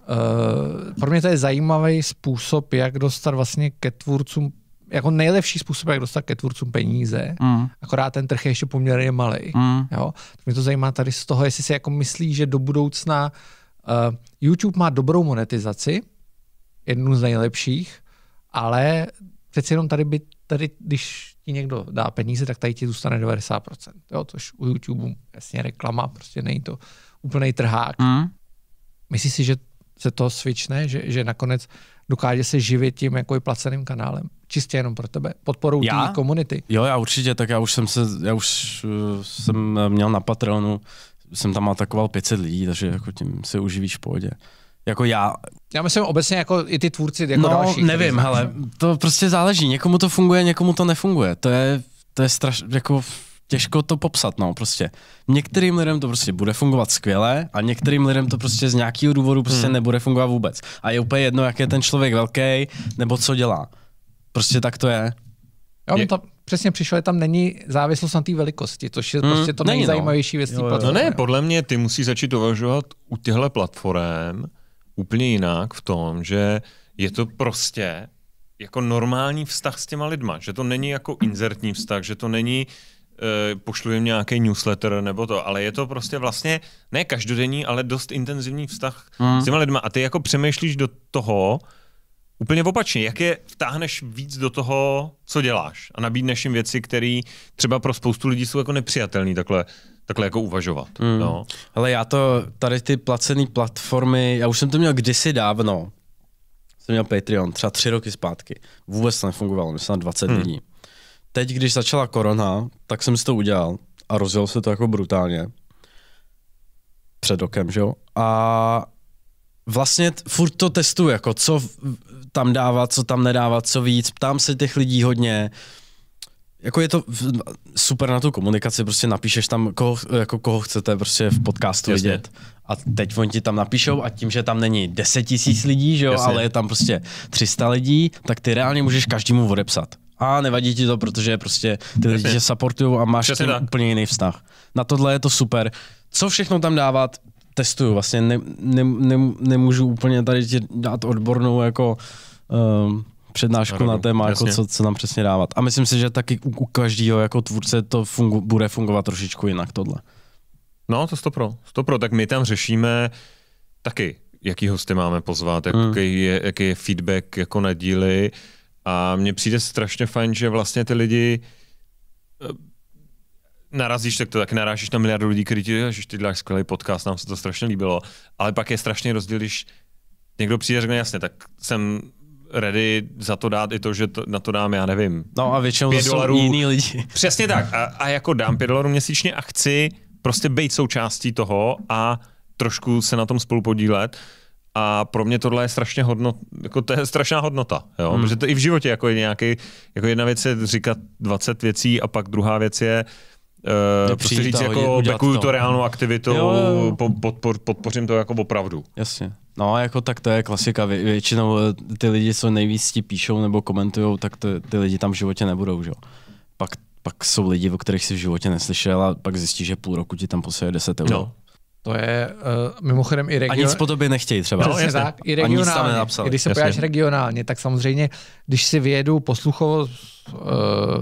pro mě to je zajímavý způsob, jak dostat vlastně ke tvůrcům jako nejlepší způsob, jak dostat ke tvůrcům peníze, mm. akorát ten trh je ještě poměrně malý. Mm. mě to zajímá tady z toho, jestli si jako myslí, že do budoucna uh, YouTube má dobrou monetizaci, jednu z nejlepších, ale přeci jenom tady by, tady, když ti někdo dá peníze, tak tady ti zůstane 90%. Jo, což u YouTube jasně reklama, prostě není to úplný trhák. Mm. Myslíš si, že se to svične, že, že nakonec dokáže se živit tím jako i placeným kanálem? Čistě jenom pro tebe, podporou té komunity. Jo, já určitě, tak já už jsem se, já už uh, jsem měl na Patreonu, jsem tam atakoval 500 lidí, takže jako tím se uživíš v pohodě jako já... Já myslím obecně jako i ty tvůrci jako no, další. nevím, hele, to prostě záleží, někomu to funguje, někomu to nefunguje, to je, to je straš, jako těžko to popsat, no prostě. Některým lidem to prostě bude fungovat skvěle a některým lidem to prostě z nějakého důvodu prostě hmm. nebude fungovat vůbec. A je úplně jedno, jak je ten člověk velký nebo co dělá. Prostě tak to je. Jo, je... tam přesně přišlo, že tam není závislost na té velikosti, což je hmm, prostě to není, no. nejzajímavější no. věc. Jo, jo. No ne, podle mě ty musí začít uvažovat u těchto platform, úplně jinak v tom, že je to prostě jako normální vztah s těma lidma, že to není jako inzertní vztah, že to není eh, pošlu jim nějaký newsletter nebo to, ale je to prostě vlastně ne každodenní, ale dost intenzivní vztah mm. s těma lidma a ty jako přemýšlíš do toho úplně opačně, jak je vtáhneš víc do toho, co děláš a nabídneš jim věci, které třeba pro spoustu lidí jsou jako nepřijatelné takhle takhle jako uvažovat. Hmm. No. Ale já to, tady ty placené platformy, já už jsem to měl kdysi dávno, jsem měl Patreon, třeba tři roky zpátky. Vůbec to nefungovalo, myslím na 20 hmm. lidí. Teď, když začala korona, tak jsem si to udělal a rozjel se to jako brutálně. Před okem, že jo? A vlastně furt to testuju, jako co tam dávat, co tam nedávat, co víc. Ptám se těch lidí hodně. Uh, jako je to super na tu komunikaci, prostě napíšeš tam, koho, jako koho chcete prostě v podcastu Jasně. vidět. A teď oni ti tam napíšou a tím, že tam není 10 tisíc lidí, že jo, ale je tam prostě 300 lidí, tak ty reálně můžeš každému odepsat. A nevadí ti to, protože prostě ty lidi tě supportují a máš tím úplně jiný vztah. Na tohle je to super. Co všechno tam dávat, testuju. Vlastně ne, ne, ne, nemůžu úplně tady ti dát odbornou jako um, přednášku Rodu, na téma, jako co, co nám přesně dávat. A myslím si, že taky u, u každého jako tvůrce to fungu, bude fungovat trošičku jinak tohle. No, to 100 pro, 100 pro. Tak my tam řešíme taky, jaký hosty máme pozvat, jak, mm. jaký, je, jaký je feedback jako na díly. A mně přijde strašně fajn, že vlastně ty lidi eh, narazíš, tak to tak narážíš na miliardu lidí, kteří ti že ty děláš skvělý podcast, nám se to strašně líbilo. Ale pak je strašný rozdíl, když někdo přijde a řekne, jasně, tak jsem ready za to dát i to, že to, na to dám, já nevím. No a většinou to dolarů. jsou jiný lidi. Přesně tak. A, a jako dám 5 dolarů měsíčně a chci prostě být součástí toho a trošku se na tom spolu podílet. A pro mě tohle je strašně hodnot, jako to je strašná hodnota, jo? Hmm. protože to i v životě jako je nějaký, jako jedna věc je říkat 20 věcí a pak druhá věc je Uh, prostě říct, jako to. to reálnou aktivitu, jo, jo, jo. Po, podpor, podpořím to jako opravdu. Jasně. No, jako tak to je klasika. Vě- většinou eh, ty lidi, co nejvíc ti píšou nebo komentují, tak to, ty lidi tam v životě nebudou, že? Pak, pak jsou lidi, o kterých si v životě neslyšel a pak zjistí, že půl roku ti tam posuje 10 euro. No. To je uh, mimochodem i regionální. A nic po tobě nechtějí třeba. No, no, tak, i regionálně. I když se pojáš regionálně, tak samozřejmě, když si vyjedu posluchovost uh,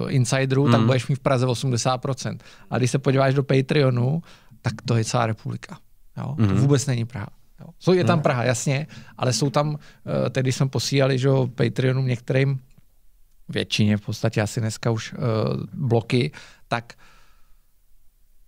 eh, insiderů, mm. tak budeš mít v Praze 80%. A když se podíváš do Patreonu, tak to je celá republika. Jo? Mm. To mhm. vůbec není Praha. Jo. je tam hmm. Praha, jasně, ale jsou tam, eh, tehdy jsme posílali že Patreonům některým, většině v podstatě asi dneska už uh, bloky, tak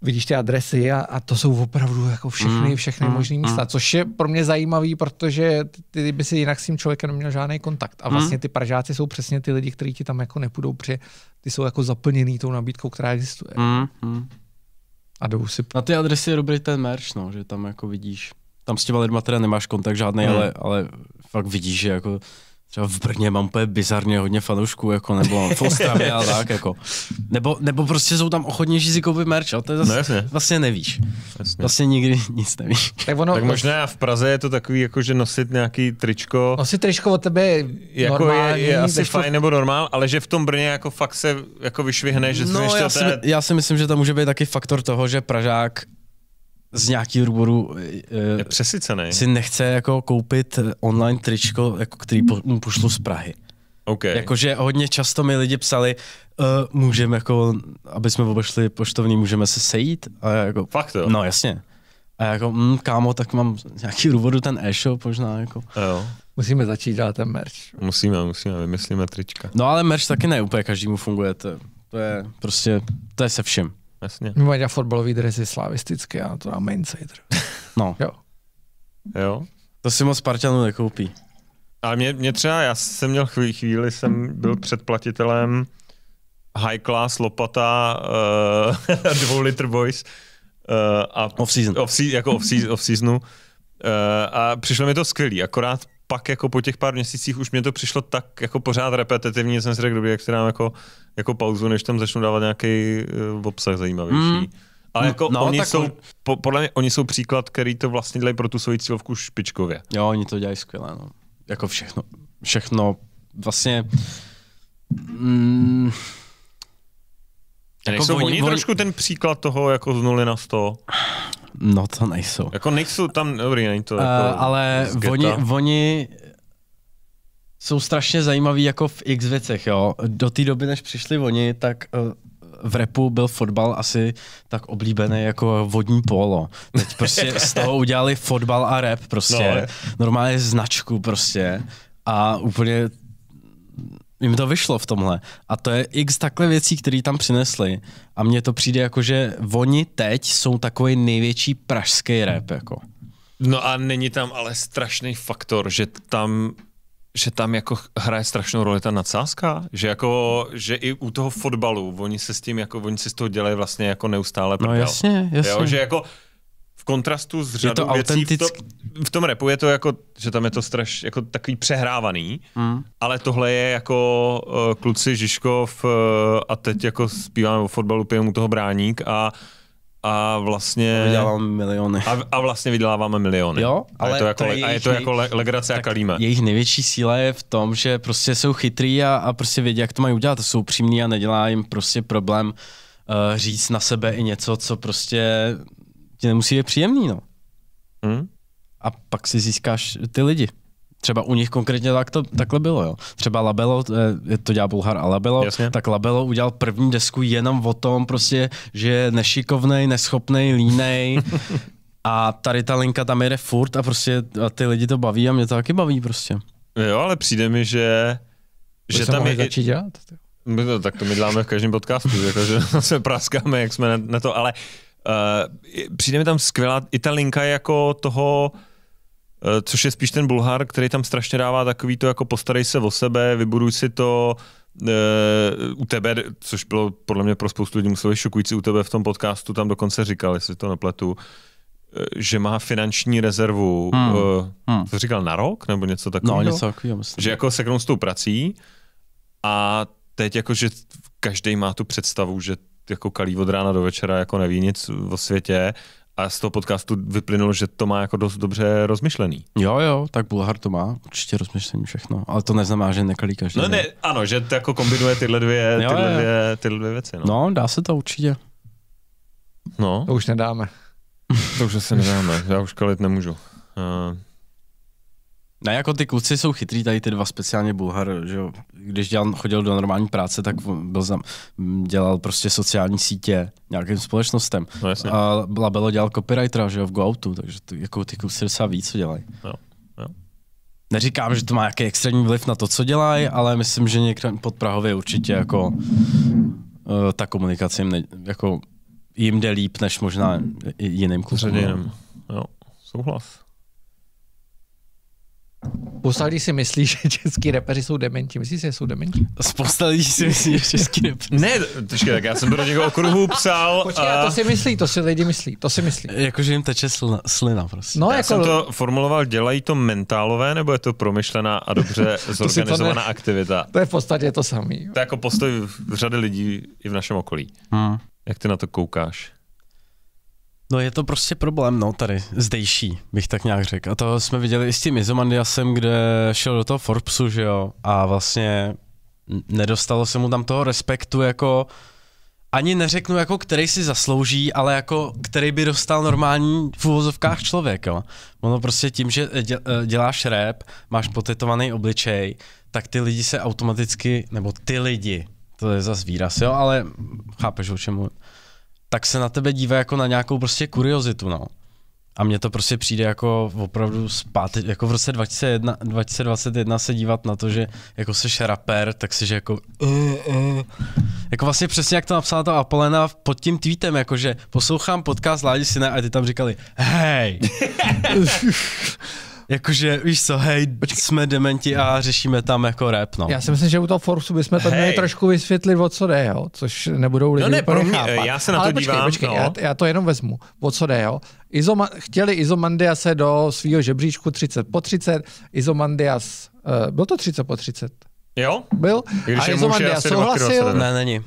vidíš ty adresy a, a to jsou opravdu jako všechny, hmm. všechny hmm. možné místa, což je pro mě zajímavý, protože ty by si jinak s tím člověkem neměl žádný kontakt. A vlastně ty Pražáci jsou přesně ty lidi, kteří ti tam jako nepůjdou, protože ty jsou jako zaplněný tou nabídkou, která existuje. A jdou si... Na ty adresy je dobrý ten merch, no, že tam jako vidíš tam s těma lidma teda nemáš kontakt žádný, hmm. ale, ale fakt vidíš, že jako třeba v Brně mám úplně bizarně hodně fanoušků, jako, nebo v Ostravě a tak, jako. Nebo, nebo prostě jsou tam ochotnější si koupit merch, ale to je zase, no, jasně. vlastně nevíš. Jasně. Vlastně nikdy nic nevíš. Tak, ono, tak možná v Praze je to takový, jako, že nosit nějaký tričko. Nosit tričko od tebe je jako normální, je, je asi to... fajn nebo normál, ale že v tom Brně jako fakt se jako vyšvihne, že no, já, si, té... já si myslím, že tam může být taky faktor toho, že Pražák z nějakého důvodu eh, je si nechce jako koupit online tričko, jako který mu pošlu z Prahy. Okay. Jakože hodně často mi lidi psali, uh, můžeme jako, aby jsme obešli poštovní, můžeme se sejít. A jako, Fakt jo? No jasně. A jako, mm, kámo, tak mám nějaký důvodu ten e-shop možná. Jako. A jo. Musíme začít dělat ten merch. Musíme, musíme, vymyslíme trička. No ale merch taky ne úplně každému funguje. To, to je prostě, to je se vším jasně. Mají a fotbalový dresy slavistické a to máme insider. No. Jo. Jo. To si moc Spartanu nekoupí. Ale mě, mě třeba, já jsem měl chvíli, chvíli jsem byl předplatitelem high class lopata uh, dvou litr boys. Uh, a off season. Off, jako off, season, off seasonu. Uh, a přišlo mi to skvělý, akorát pak jako po těch pár měsících už mě to přišlo tak jako pořád repetitivní, jsem si řekl, jak si dám jako, jako pauzu, než tam začnu dávat nějaký uh, obsah zajímavější. Mm. Ale hmm. jako no, oni jsou, po, podle mě oni jsou příklad, který to vlastně dělají pro tu svoji cílovku špičkově. Jo, oni to dělají skvěle, no. Jako všechno, všechno vlastně... Mm, jako jsou jako oni, oni trošku ten příklad toho jako z nuly na sto. No to nejsou. Jako nejsou tam, dobrý, není to uh, jako Ale oni, oni jsou strašně zajímaví jako v x věcech, jo. Do té doby, než přišli oni, tak eh, v repu byl fotbal asi tak oblíbený jako vodní polo. Teď prostě z toho udělali fotbal a rep prostě. No, Normálně značku prostě. A úplně jim to vyšlo v tomhle. A to je x takhle věcí, které tam přinesli. A mně to přijde jako, že oni teď jsou takový největší pražský rap. Jako. No a není tam ale strašný faktor, že tam že tam jako hraje strašnou roli ta nadsázka, že jako, že i u toho fotbalu, oni se s tím jako, oni se z toho dělají vlastně jako neustále prdel. No jasně, jasně. Jo, že jako kontrastu s řadou je to věcí v, to, v tom repu je to jako, že tam je to straš, jako takový přehrávaný, mm. ale tohle je jako uh, kluci Žižkov uh, a teď jako zpíváme o fotbalu, pijeme u toho bráník a a vlastně... Vyděláváme miliony. A, a vlastně vyděláváme miliony. Jo, ale a je to jako, to je a je to jako nej... legrace a kalíme. Jejich největší síla je v tom, že prostě jsou chytrý a, a prostě vědí, jak to mají udělat. Jsou upřímní a nedělá jim prostě problém uh, říct na sebe i něco, co prostě ti nemusí je příjemný, no. Hmm? A pak si získáš ty lidi. Třeba u nich konkrétně tak to, takhle bylo, jo. Třeba Labelo, eh, to dělá Bulhar a Labelo, Jasně. tak Labelo udělal první desku jenom o tom prostě, že je nešikovnej, neschopnej, línej. a tady ta linka tam jede furt a prostě a ty lidi to baví a mě to taky baví prostě. Jo, ale přijde mi, že... že tam je... začít dělat? to, tak to my děláme v každém podcastu, jakože se praskáme, jak jsme na to, ale Eh, přijde mi tam skvělá i ta linka jako toho, uh, což je spíš ten Bulhar, který tam strašně dává takový to jako postarej se o sebe, vybuduj si to, Uh, u tebe, což bylo podle mě pro spoustu lidí muselo být šokující, u tebe v tom podcastu tam dokonce říkal, jestli to nepletu, že má finanční rezervu, hmm. Uh, hmm. to říkal na rok nebo něco no, takového? No, něco takového, myslím. Že jako seknou s tou prací a teď jako, že každý má tu představu, že jako kalí od rána do večera, jako neví nic o světě a z toho podcastu vyplynulo, že to má jako dost dobře rozmyšlený. Jo, jo, tak Bulhar to má určitě rozmyšlený všechno, ale to neznamená, že nekalí každý. No ne, ano, že to jako kombinuje tyhle dvě, jo, tyhle, jo. Dvě, tyhle dvě věci. No. no, dá se to určitě. No. To už nedáme. to už se nedáme, já už kalit nemůžu. Uh, ne, jako ty kluci jsou chytrý, tady ty dva speciálně Bulhar, že jo. Když dělal, chodil do normální práce, tak byl znám, dělal prostě sociální sítě nějakým společnostem. No, jasně. A Labelo dělal copywritera, že jo, v GoAutu, takže ty, jako ty kluci docela ví, co dělají. Jo, jo. Neříkám, že to má nějaký extrémní vliv na to, co dělají, ale myslím, že někde pod Prahově určitě jako uh, ta komunikace jim, ne, jako, jim jde líp, než možná jiným kluci. No. Jo, souhlas lidí si myslí, že český repeři jsou dementi. Myslíš že jsou dementi? Spousta lidí si myslí, že český repeři. Ne, počkej, tak já jsem do někoho okruhu psal. Počkej, a... to si myslí, to si lidi myslí, to si myslí. že jim teče slina, slina prostě. No, já jako... jsem to formuloval, dělají to mentálové, nebo je to promyšlená a dobře zorganizovaná to ne... aktivita? To je v podstatě to samé. To je jako postoj řady lidí i v našem okolí. Hmm. Jak ty na to koukáš? No je to prostě problém, no tady, zdejší, bych tak nějak řekl. A to jsme viděli i s tím Izomandiasem, kde šel do toho Forbesu, že jo, a vlastně nedostalo se mu tam toho respektu jako, ani neřeknu jako, který si zaslouží, ale jako, který by dostal normální v úvozovkách člověk, jo. Ono prostě tím, že e, e, děláš rap, máš potetovaný obličej, tak ty lidi se automaticky, nebo ty lidi, to je zase výraz, jo, ale chápeš o čem mluvím tak se na tebe dívá jako na nějakou prostě kuriozitu, no. A mně to prostě přijde jako opravdu zpátky, jako v roce 2021, 2021 se dívat na to, že jako seš rapper, tak si že jako uh, uh. Jako vlastně přesně jak to napsala ta Apolena pod tím tweetem, jako že poslouchám podcast Ládi Sina a ty tam říkali hej. Jakože, víš co, hej, Počkej. jsme dementi a řešíme tam jako rap, no. Já si myslím, že u toho Forsu bychom to měli trošku vysvětlit, o co jde, jo, což nebudou lidi no ne, pro mě, chápat. já se na to Ale dívám. Počkej, no. já, já, to jenom vezmu, o co jde, jo. Izoma, chtěli se do svého žebříčku 30 po 30, Izomandias, uh, eh, byl to 30 po 30, Jo? Byl. Když a Izomandias souhlasil. Ne, není.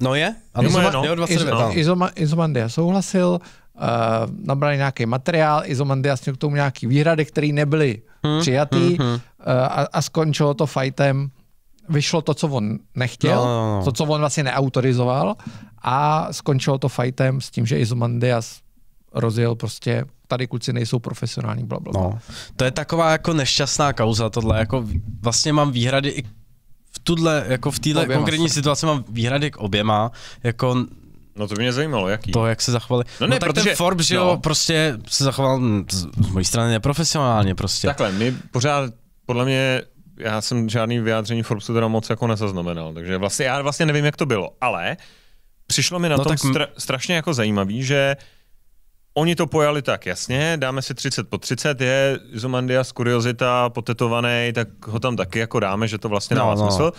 No je? A Izoma, no. no. Izoma, Izoma, souhlasil, Eh, nabrali nějaký materiál, Izomandias měl k tomu nějaký výhrady, které nebyly hmm, přijatý hmm, Uh, A, a skončilo to fightem. Vyšlo to, co on nechtěl, no, no, no. to, no. co on vlastně neautorizoval a skončilo to fightem s tím, že Izomandias rozjel prostě tady kluci nejsou profesionální, bla, bla, bla. No. To je taková jako nešťastná kauza tohle, jako vlastně mám výhrady i v tuhle, jako v téhle konkrétní situaci mám výhrady k oběma, jako No to by mě zajímalo, jaký. To, jak se zachovali. No, ne, no tak protože, ten Forbes, že no. jo, prostě se zachoval z, z mojí strany neprofesionálně prostě. Takhle, my pořád, podle mě, já jsem žádný vyjádření Forbesu teda moc jako nezaznamenal, takže vlastně já vlastně nevím, jak to bylo, ale přišlo mi na no, tom tak... stra- strašně jako zajímavý, že Oni to pojali tak, jasně, dáme si 30 po 30, je Zomandia z kuriozita potetovaný, tak ho tam taky jako dáme, že to vlastně no, dává no. smysl.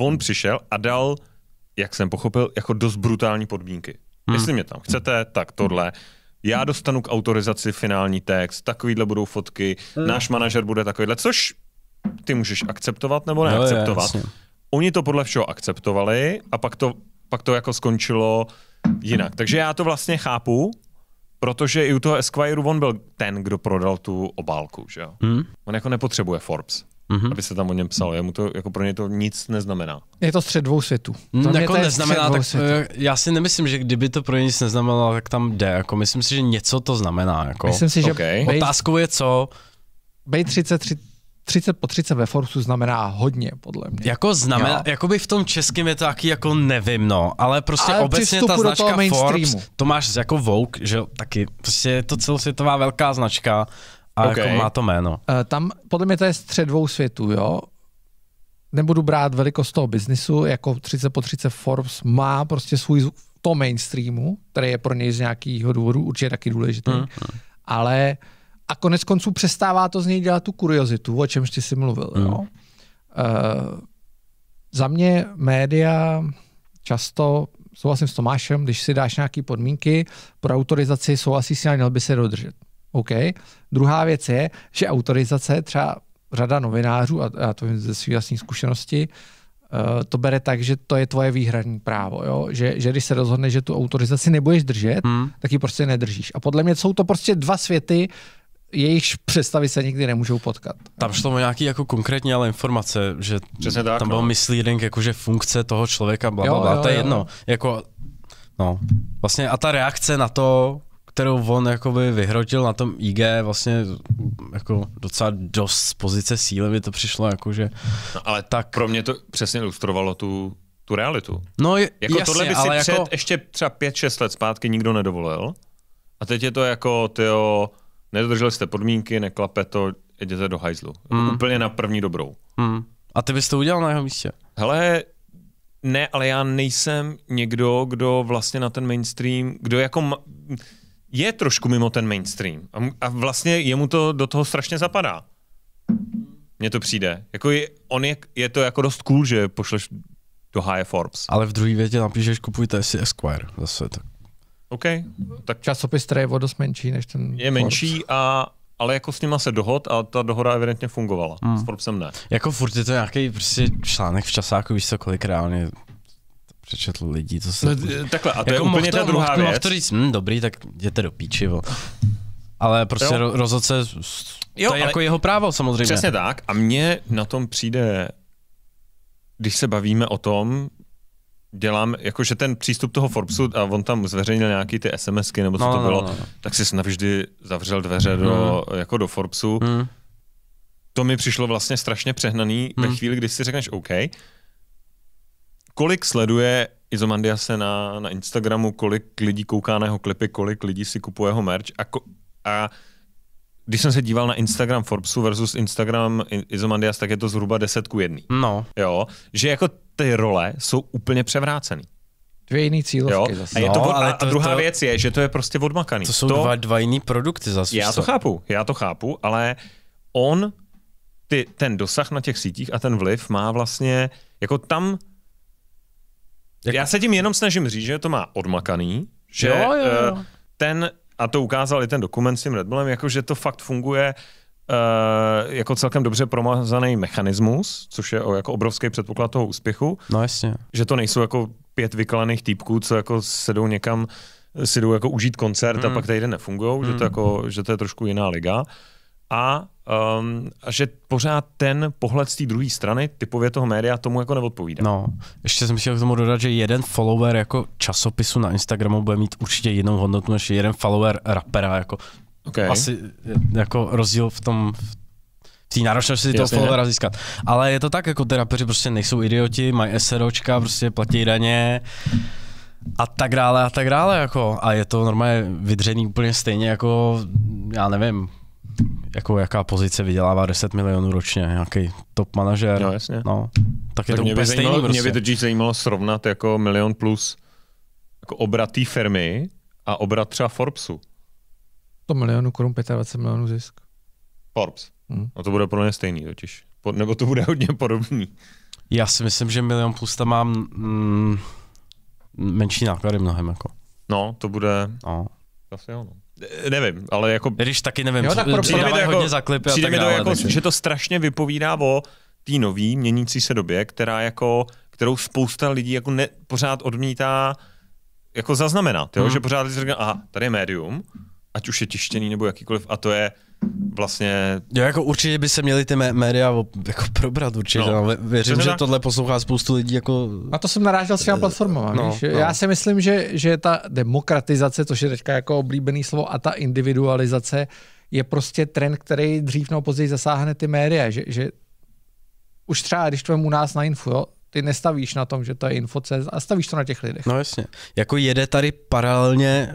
On přišel a dal jak jsem pochopil, jako dost brutální podmínky. Hmm. Jestli mě tam chcete, tak tohle. Já dostanu k autorizaci finální text, takovýhle budou fotky, hmm. náš manažer bude takovýhle, což ty můžeš akceptovat nebo neakceptovat. No, Oni to podle všeho akceptovali a pak to, pak to jako skončilo jinak. Takže já to vlastně chápu, protože i u toho Esquire on byl ten, kdo prodal tu obálku, že jo? Hmm. On jako nepotřebuje Forbes mm-hmm. aby se tam o něm psalo. Jemu to, jako pro ně to nic neznamená. Je to střed dvou světů. Mm, jako neznamená, tak, světů. Eh, já si nemyslím, že kdyby to pro ně nic neznamenalo, tak tam jde. Jako, myslím si, že něco to znamená. Jako. Myslím si, že okay. Bej, otázkou je co? Bej 33 30 po 30 ve Forbesu znamená hodně, podle mě. Jako znamená, jako by v tom českém je to taky jako nevím, no, ale prostě ale obecně ta značka Forbes, to máš jako Vogue, že jo, taky, prostě je to celosvětová velká značka a okay. jako má to jméno. Eh, tam podle mě to je střed dvou světů, jo. Nebudu brát velikost toho biznisu, jako 30 po 30 Forbes má prostě svůj to mainstreamu, který je pro něj z nějakého důvodu určitě taky důležitý, mm. ale a konec konců přestává to z něj dělat tu kuriozitu, o čemž ty jsi mluvil. Mm. Jo? Uh, za mě média často, souhlasím s Tomášem, když si dáš nějaké podmínky pro autorizaci, souhlasí si, ale měl by se dodržet. OK. Druhá věc je, že autorizace, třeba řada novinářů, a já to vím ze své vlastní zkušenosti, eh, to bere tak, že to je tvoje výhradní právo, jo? Že, že když se rozhodne, že tu autorizaci nebudeš držet, hmm. tak ji prostě nedržíš. A podle mě jsou to prostě dva světy, jejichž představy se nikdy nemůžou potkat. Tam šlo o nějaký jako konkrétní ale informace, že Přesně tak, tam byl no. misleading, jako že funkce toho člověka, bla, bla, bla. to je jedno. Jako, no, vlastně a ta reakce na to, kterou on jakoby vyhrotil na tom IG vlastně jako docela dost z pozice síly by to přišlo jako, že... No, ale tak... pro mě to přesně ilustrovalo tu, tu realitu. No jako jasně, tohle by si jako- před jako... ještě třeba 5-6 let zpátky nikdo nedovolil a teď je to jako, tyjo, nedodrželi jste podmínky, neklape to, jděte do hajzlu. Mm. Úplně na první dobrou. Mm. A ty bys to udělal na jeho místě? Hele, ne, ale já nejsem někdo, kdo vlastně na ten mainstream, kdo jako... Ma- je trošku mimo ten mainstream. A vlastně jemu to do toho strašně zapadá. Mně to přijde. Jako je, on je, je to jako dost cool, že pošleš do High Forbes. Ale v druhé větě napíšeš, kupujte si Esquire. Zase tak. OK. Tak časopis, který je o dost menší než ten Je menší Forbes. a ale jako s nima se dohod a ta dohoda evidentně fungovala. Hmm. S Forbesem ne. Jako furt je to nějaký prostě článek v časáku, víš co, kolik reálně přečetl lidi, co se... No, takhle, a to jako je úplně to, ta druhá mohl, věc. Mohl to říct, hm, dobrý, tak jděte do píči, vo. Ale prostě jo. rozhodce, se, to je jako jeho právo samozřejmě. Přesně tak a mně na tom přijde, když se bavíme o tom, dělám, jakože ten přístup toho Forbesu, a on tam zveřejnil nějaký ty SMSky, nebo co no, to no, bylo, no, no. tak si navždy zavřel dveře mm. do, hmm. jako do Forbesu. Mm. To mi přišlo vlastně strašně přehnaný mm. ve hmm. chvíli, kdy si řekneš OK, kolik sleduje Izomandia se na, na Instagramu, kolik lidí kouká na jeho klipy, kolik lidí si kupuje jeho merch a, ko, a když jsem se díval na Instagram Forbesu versus Instagram Izomandias, tak je to zhruba 10 ku 1. No. Jo, že jako ty role jsou úplně převrácený. Dvě jiný cílovky jo? zase. A, je to, no, ale to, a druhá to, věc je, že to je prostě odmakaný. To jsou to, dva, dva jiný produkty zase. Já to chápu, já to chápu, ale on ty, ten dosah na těch sítích a ten vliv má vlastně, jako tam jak... Já se tím jenom snažím říct, že to má odmakaný, že jo, jo, eh, jo. ten, a to ukázal i ten dokument s tím Red Bullem, jako že to fakt funguje Uh, jako celkem dobře promazaný mechanismus, což je jako obrovský předpoklad toho úspěchu. No jasně. Že to nejsou jako pět vykalených týpků, co jako sedou někam, si jdou jako užít koncert mm. a pak tady nefungujou, mm. že, to mm. jako, že to je trošku jiná liga a um, že pořád ten pohled z té druhé strany, typově toho média, tomu jako neodpovídá. No, ještě jsem chtěl k tomu dodat, že jeden follower jako časopisu na Instagramu bude mít určitě jinou hodnotu než jeden follower rapera. Jako, okay. Asi jako rozdíl v tom, v té náročnosti toho followera získat. Ale je to tak, jako ty rapeři prostě nejsou idioti, mají SROčka, prostě platí daně a tak dále a tak dále jako a je to normálně vydřený úplně stejně jako já nevím, jako jaká pozice vydělává 10 milionů ročně, nějaký top manažer. No, jasně. No, tak je tak to mě úplně by zajímalo, stejný prostě. Mě by prostě. totiž zajímalo srovnat jako milion plus jako obrat té firmy a obrat třeba Forbesu. to milionu korun, 25 milionů zisk. Forbes. Hmm. No to bude pro mě stejný totiž. nebo to bude hodně podobný. Já si myslím, že milion plus tam mám mm, menší náklady mnohem. Jako. No, to bude... No. Asi jo, no nevím, ale jako... Když taky nevím, jo, tak pro, přijde mi to jako, hodně zaklipy přijde mi to dále, jako, takže. že to strašně vypovídá o té nový měnící se době, která jako, kterou spousta lidí jako ne, pořád odmítá jako zaznamenat, jo? Hmm. že pořád lidi říkají, aha, tady je médium, ať už je tištěný nebo jakýkoliv, a to je vlastně... Jo, jako určitě by se měli ty média jako probrat určitě, no. ale věřím, že tohle poslouchá spoustu lidí jako... A to jsem narážel s těma eh, platformama, no, víš? No. Já si myslím, že, že ta demokratizace, což je teďka jako oblíbený slovo, a ta individualizace je prostě trend, který dřív nebo později zasáhne ty média, že, že už třeba, když to u nás na info, jo, ty nestavíš na tom, že to je info.cz a stavíš to na těch lidech. No jasně. Jako jede tady paralelně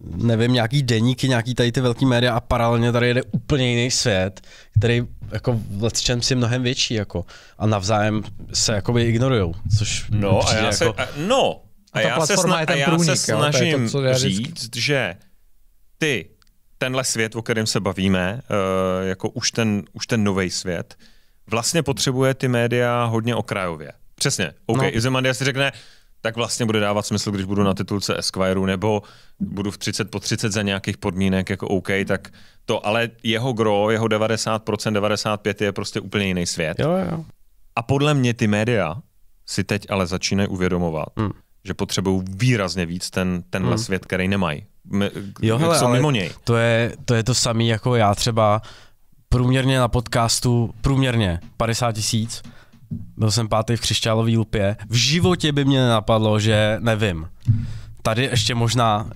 nevím, nějaký deníky, nějaký tady ty velký média a paralelně tady jede úplně jiný svět, který jako v čem si mnohem větší jako a navzájem se jakoby ignorují, což no, a já jako... se, a, no, a, a já se, sna- a já průnik, se snažím jo, to, to, co já říct, vždycky... že ty tenhle svět, o kterém se bavíme, uh, jako už ten, už ten nový svět, vlastně potřebuje ty média hodně okrajově. Přesně. OK, no. Izemandia si řekne, tak vlastně bude dávat smysl, když budu na titulce Esquire nebo budu v 30 po 30 za nějakých podmínek, jako OK, tak to, ale jeho gro, jeho 90%, 95% je prostě úplně jiný svět. Jo, jo. A podle mě ty média si teď ale začínají uvědomovat, hmm. že potřebují výrazně víc ten, tenhle hmm. svět, který nemají. M- jo, jako hele, jsou mimo něj. To je, to je to samé, jako já třeba průměrně na podcastu, průměrně 50 tisíc, byl jsem pátý v křišťálové lupě. V životě by mě napadlo, že nevím. Tady ještě možná,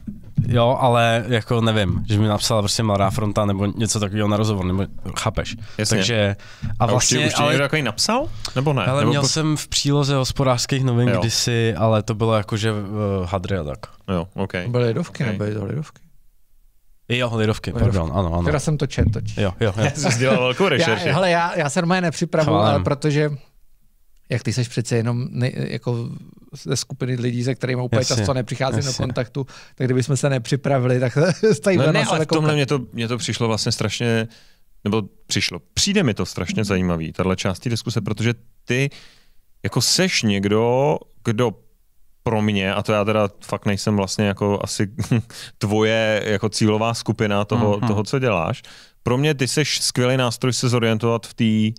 jo, ale jako nevím, že mi napsala prostě Mladá fronta nebo něco takového na rozhovor, nebo chápeš. Jasně. Takže, a vlastně, a už, vlastně už ti ale, někdo takový napsal? Nebo ne? Ale nebo měl po... jsem v příloze hospodářských novin jo. kdysi, ale to bylo jakože v eh, hadry a tak. Jo, OK. Byly lidovky, okay. nebyly to lidovky? Jo, lidovky, pardon, ano, ano. Včera jsem to četl. Jo, jo, jo. Já jsem dělal velkou rešerši. Já, hele, já, já se normálně nepřipravu, ale protože jak ty seš přece jenom ne, jako ze skupiny lidí, se kterými úplně jasně, často nepřicházím do kontaktu, tak kdybychom se nepřipravili, tak stají no, ne, ale jako v tomhle mě to, mě to přišlo vlastně strašně, nebo přišlo, přijde mi to strašně zajímavý, tahle část diskuse, protože ty jako seš někdo, kdo pro mě, a to já teda fakt nejsem vlastně jako asi tvoje jako cílová skupina toho, mm-hmm. toho co děláš, pro mě ty seš skvělý nástroj se zorientovat v té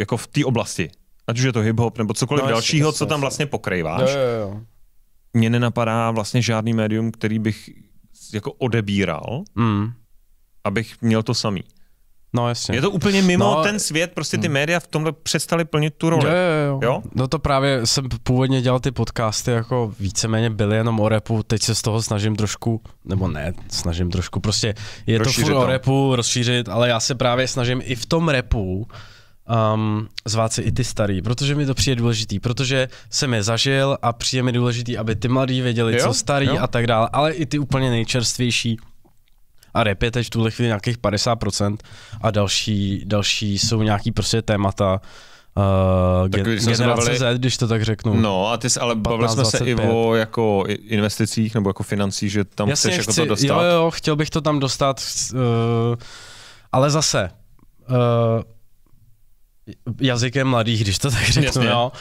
jako v té oblasti, ať už je to hip-hop nebo cokoliv no, dalšího, jasný, co tam vlastně pokrýváš. Jo, jo, jo. Mně nenapadá vlastně žádný médium, který bych jako odebíral, mm. abych měl to samý. No jasně. Je to úplně mimo no, ten svět, prostě ty hmm. média v tomhle přestali plnit tu roli. Jo, jo, jo. jo? No to právě jsem původně dělal ty podcasty, jako víceméně byly jenom o repu, teď se z toho snažím trošku, nebo ne, snažím trošku, prostě je rozšířit to furt to. o repu rozšířit, ale já se právě snažím i v tom repu um, zvát si i ty starý, protože mi to přijde důležitý, protože jsem je zažil a přijde mi důležitý, aby ty mladí věděli, jo, co starý jo. a tak dále, ale i ty úplně nejčerstvější. A rap je teď v tuhle chvíli nějakých 50% a další, další jsou nějaký prostě témata, Uh, tak, když generace bavili, Z, když to tak řeknu. No a ty jsi, ale 15, jsme 25. se i o jako investicích nebo jako financích, že tam Jasně, chceš jako chci, jako to dostat. Jo, jo, chtěl bych to tam dostat, uh, ale zase, uh, jazykem mladých, když to tak řeknu, Jasně. jo.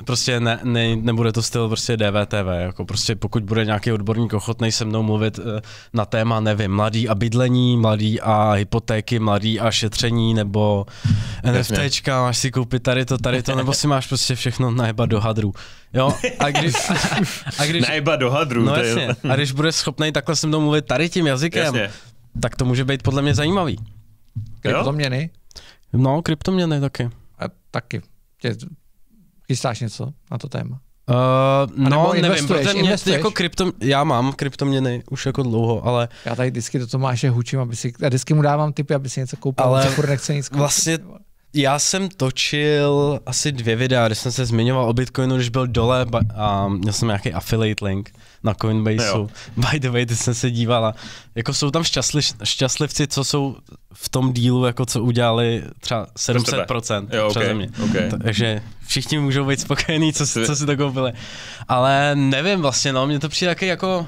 E, prostě ne, ne, nebude to styl prostě DVTV, jako prostě pokud bude nějaký odborník ochotný se mnou mluvit e, na téma, nevím, mladý a bydlení, mladý a hypotéky, mladý a šetření, nebo NFTčka, máš si koupit tady to, tady to, nebo si máš prostě všechno najebat do hadru. Jo, a když... A, a když najebat do hadru. No jasně, a když bude schopný takhle se mnou mluvit tady tím jazykem, jasně. tak to může být podle mě zajímavý. Jo? Podle mě ne. No, kryptoměny taky. A taky. Tě, chystáš něco na to téma? Uh, no, nevím, protože mě jako krypto, já mám kryptoměny už jako dlouho, ale... Já tady vždycky do Tomáše hučím, aby si, já vždycky mu dávám tipy, aby si něco koupil, ale furt nechce nic koupit. Vlastně já jsem točil asi dvě videa, když jsem se zmiňoval o Bitcoinu, když byl dole a měl jsem nějaký affiliate link na Coinbaseu. No. By the way, ty jsem se dívala. Jako jsou tam šťastliv, šťastlivci, co jsou v tom dílu, jako co udělali třeba 700% jo, okay, země. Okay. Takže všichni můžou být spokojení, co, co si to koupili. Ale nevím vlastně, no, mně to přijde taky jako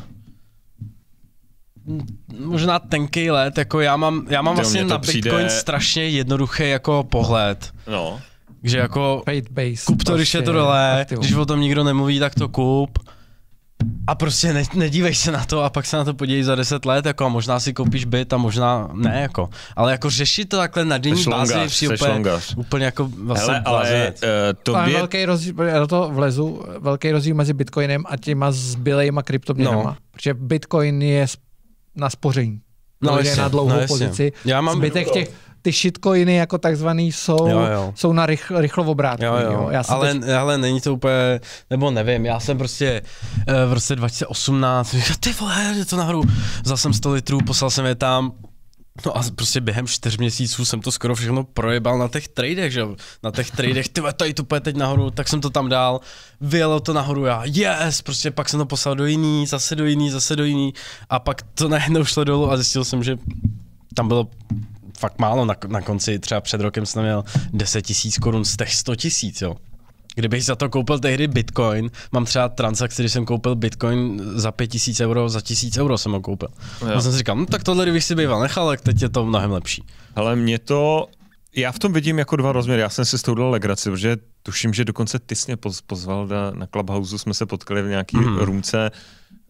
možná tenký let, jako já mám, já mám vlastně na přijde... Bitcoin strašně jednoduchý jako pohled. No. Že jako base, kup to, když je to prostě dole, aktivum. když o tom nikdo nemluví, tak to kup a prostě ne, nedívej se na to a pak se na to podívej za 10 let, jako a možná si koupíš byt a možná ne, jako. Ale jako řešit to takhle na denní bázi je úplně, úplně jako vlastně Hele, ale uh, to je bě... velký rozdíl, do toho vlezu, velký rozdíl mezi Bitcoinem a těma zbylejma kryptoměnama. No. Protože Bitcoin je na spoření. No, je na no, dlouhou no, pozici. Já mám... Zbytek těch, ty shitcoiny jako takzvaný jsou, jo, jo. jsou na rychl, rychlo obrátku. Jo, jo. Jo. Já ale, teď... ale není to úplně, nebo nevím, já jsem prostě eh, v roce 2018 ty vole, jde to nahoru. Vzal jsem 100 litrů, poslal jsem je tam, No a prostě během čtyř měsíců jsem to skoro všechno projebal na těch tradech, že Na těch tradech, ty tady to tu teď nahoru, tak jsem to tam dal, vyjelo to nahoru, já yes, prostě pak jsem to poslal do jiný, zase do jiný, zase do jiný a pak to najednou šlo dolů a zjistil jsem, že tam bylo fakt málo. Na, na konci třeba před rokem jsem měl 10 tisíc korun z těch 100 tisíc, jo. Kdybych za to koupil tehdy bitcoin, mám třeba transakci, když jsem koupil bitcoin za 5000 euro, za 1000 euro jsem ho koupil. Jo. A jsem si říkal, no tak tohle bych si býval nechal, tak teď je to mnohem lepší. Ale mě to, já v tom vidím jako dva rozměry. Já jsem si s tou udělal legraci, protože tuším, že dokonce ty jsi mě pozval na, na Clubhouse, jsme se potkali v nějaký mm. rumce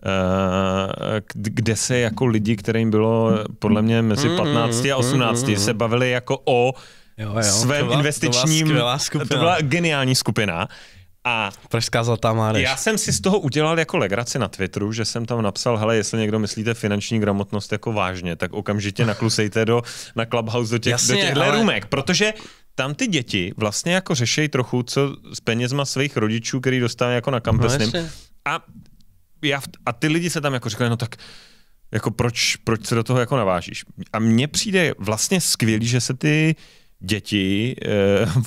Eh, kde se jako lidi, kterým bylo podle mě mezi 15 mm, mm, a 18, mm, se bavili jako o jo, jo, svém to byla, investičním. To byla, to byla geniální skupina. A Pražská zlatá mládež. Já jsem si z toho udělal jako legraci na Twitteru, že jsem tam napsal, hele, jestli někdo myslíte finanční gramotnost jako vážně, tak okamžitě naklusejte do, na Clubhouse do těch, Jasně, do ale... růmek, protože tam ty děti vlastně jako řeší trochu, co s penězma svých rodičů, který dostávají jako na kampesným. No, a já, a ty lidi se tam jako říkali, no tak jako proč, proč se do toho jako navážíš? A mně přijde vlastně skvělý, že se ty děti e,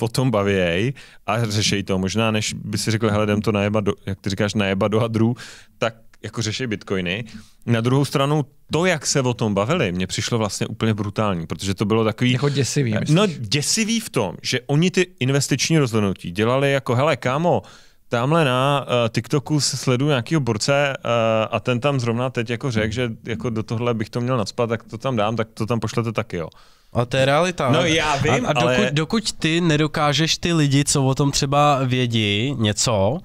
o tom bavějí a řešejí to. Možná, než by si řekl, hele, jdem to najeba, do, jak ty říkáš, najeba do hadrů, tak jako řeší bitcoiny. Na druhou stranu, to, jak se o tom bavili, mně přišlo vlastně úplně brutální, protože to bylo takový... Jako děsivý. Eh, myslíš? No děsivý v tom, že oni ty investiční rozhodnutí dělali jako, hele, kámo, Tamhle na uh, TikToku sleduju nějakého borce uh, a ten tam zrovna teď jako řekl, že jako do tohle bych to měl nadspat, tak to tam dám, tak to tam pošlete taky, jo. A to je realita. No já vím, a, a dokud, ale... dokud ty nedokážeš ty lidi, co o tom třeba vědí něco,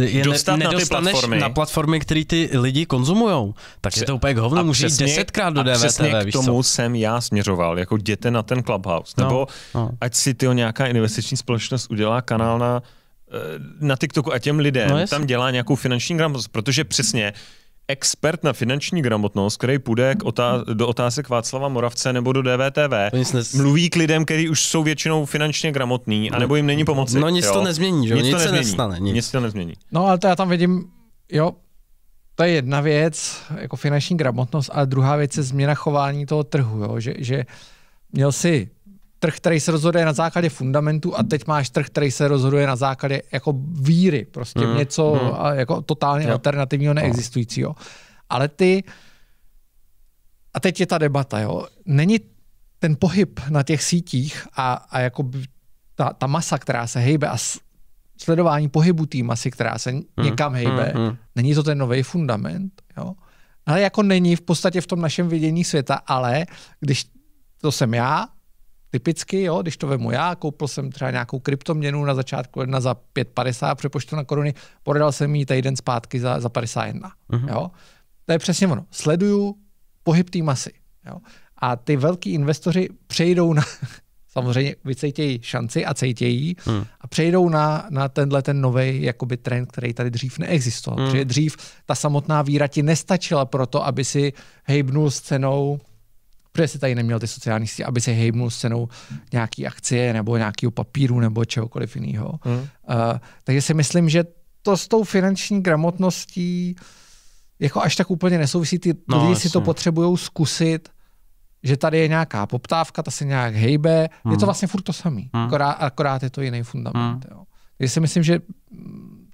je Dostat ne, nedostaneš na, platformy. na platformy, které ty lidi konzumují, tak je to úplně k hovnu, můžeš desetkrát do DVTV. Přesně k tomu jsem já směřoval, jako jděte na ten Clubhouse, no, nebo no. ať si ty nějaká investiční společnost udělá kanál na Eh, na TikToku a těm lidem no tam dělá nějakou finanční gramotnost, protože přesně expert na finanční gramotnost, který půjde k otá- do otázek Václava Moravce nebo do DVTV, nes... mluví k lidem, kteří už jsou většinou finančně gramotní, no. anebo jim není pomoci. No nic jo? to nezmění, že? Nic, nic to nezmění. se nestane. Nic. nic to nezmění. No ale to já tam vidím, jo, to je jedna věc, jako finanční gramotnost, a druhá věc je změna chování toho trhu, jo? Že, že měl si trh, který se rozhoduje na základě fundamentu a teď máš trh, který se rozhoduje na základě jako víry, prostě mm, něco mm. jako totálně jo. alternativního no. neexistujícího. Ale ty, a teď je ta debata, jo, není ten pohyb na těch sítích a, a jako ta, ta masa, která se hejbe a sledování pohybu té masy, která se mm, někam hmm, hejbe, mm, mm. není to ten nový fundament, jo. Ale jako není v podstatě v tom našem vidění světa, ale když to jsem já, Typicky, jo, když to vemu já, koupil jsem třeba nějakou kryptoměnu na začátku jedna za 5,50, přepočtu na koruny, prodal jsem ji týden zpátky za, za 51. Uh-huh. Mhm. Jo. To je přesně ono. Sleduju pohyb té masy. Jo. A ty velký investoři přejdou na, samozřejmě vycejtějí šanci a cejtějí hmm. a přejdou na, na tenhle ten nový jakoby trend, který tady dřív neexistoval. Hmm. Protože dřív ta samotná víra ti nestačila pro to, aby si hejbnul s cenou protože si tady neměl ty sociální sítě, aby se hejbnul s cenou nějaký akcie nebo nějakého papíru nebo čehokoliv jiného. Hmm. Uh, takže si myslím, že to s tou finanční gramotností jako až tak úplně nesouvisí. Ty no, lidi si to potřebují zkusit, že tady je nějaká poptávka, ta se nějak hejbe. Hmm. Je to hmm. vlastně furt to samé, hmm. akorát, akorát je to jiný fundament. Hmm. Jo. Takže si myslím, že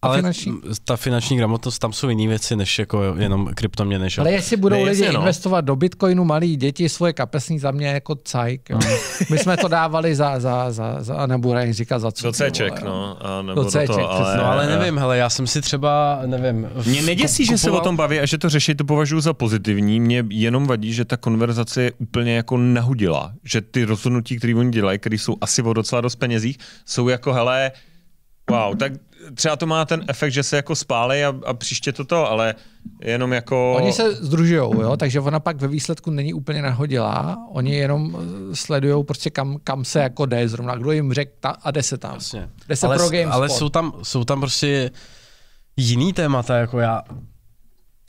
ale finanční? ta finanční gramotnost, tam jsou jiné věci, než jako jenom kryptoměny. Ale jestli budou ne, no, lidi no. investovat do bitcoinu, malí děti, svoje kapesní za mě jako cajk. Jo. My jsme to dávali za, za, za, za nebo jak říká, za co. Do Cček, no. A nebo do Cček, to, ale... No, ale nevím, hele, já jsem si třeba, nevím. Mě neděsí, kupoval... že se o tom baví a že to řeší, to považuji za pozitivní. Mě jenom vadí, že ta konverzace je úplně jako nahudila. Že ty rozhodnutí, které oni dělají, které jsou asi o docela dost penězích, jsou jako, hele, Wow, tak třeba to má ten efekt, že se jako spálej a, a příště to to, ale jenom jako... Oni se združují, jo, takže ona pak ve výsledku není úplně nahodilá, oni jenom eh, sledují prostě kam, kam se jako jde zrovna, kdo jim řekl ta, a jde se tam. Jasně. Jde se ale, pro Ale jsou tam, jsou tam prostě jiný témata, jako já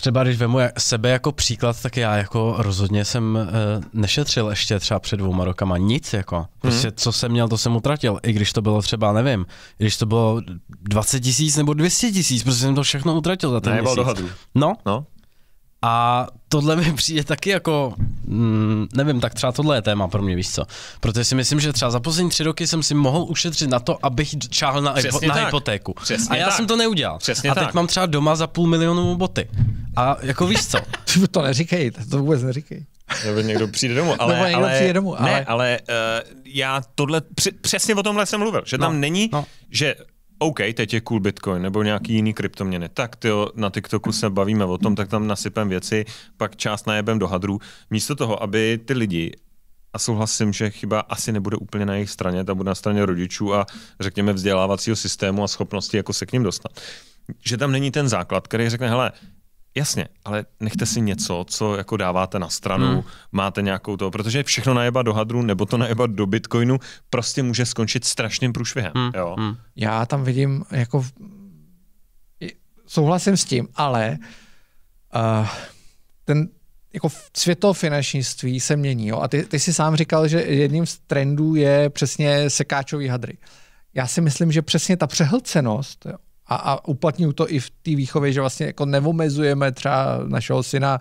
Třeba když vemu sebe jako příklad, tak já jako rozhodně jsem uh, nešetřil ještě třeba před dvouma rokama nic jako. Mhm. Prostě hmm. co jsem měl, to jsem utratil. I když to bylo třeba, nevím, když to bylo 20 tisíc nebo 200 tisíc, protože jsem to všechno utratil za ten Nejbal měsíc. Dohadu. No. no. A tohle mi přijde taky jako mm, nevím, tak třeba tohle je téma pro mě, víš co. Protože si myslím, že třeba za poslední tři roky jsem si mohl ušetřit na to, abych čáhl na, hypo- na hypotéku. Přesně a já tak. jsem to neudělal. Přesně a teď tak. mám třeba doma za půl milionu boty. A jako víš co? to neříkej, to vůbec neříkej. Nebo někdo přijde domů, ale, Nebo někdo ale, přijde domů, ale... Ne, ale uh, já tohle, přesně o tomhle jsem mluvil, že no, tam není, no. že OK, teď je cool Bitcoin nebo nějaký jiný kryptoměny. Tak ty na TikToku se bavíme o tom, tak tam nasypem věci, pak část najebem do hadru. Místo toho, aby ty lidi a souhlasím, že chyba asi nebude úplně na jejich straně, ta bude na straně rodičů a řekněme vzdělávacího systému a schopnosti, jako se k ním dostat. Že tam není ten základ, který řekne, hele, Jasně, ale nechte si něco, co jako dáváte na stranu, hmm. máte nějakou to, protože všechno najeba do hadru nebo to najeba do bitcoinu prostě může skončit strašným průšvihem. Hmm. Jo? Hmm. Já tam vidím jako souhlasím s tím, ale uh, ten jako světové finančnictví se mění. Jo? A ty, ty jsi sám říkal, že jedním z trendů je přesně sekáčový hadry. Já si myslím, že přesně ta přehlcenost jo, a, a uplatňuju to i v té výchově, že vlastně jako nevomezujeme, třeba našeho syna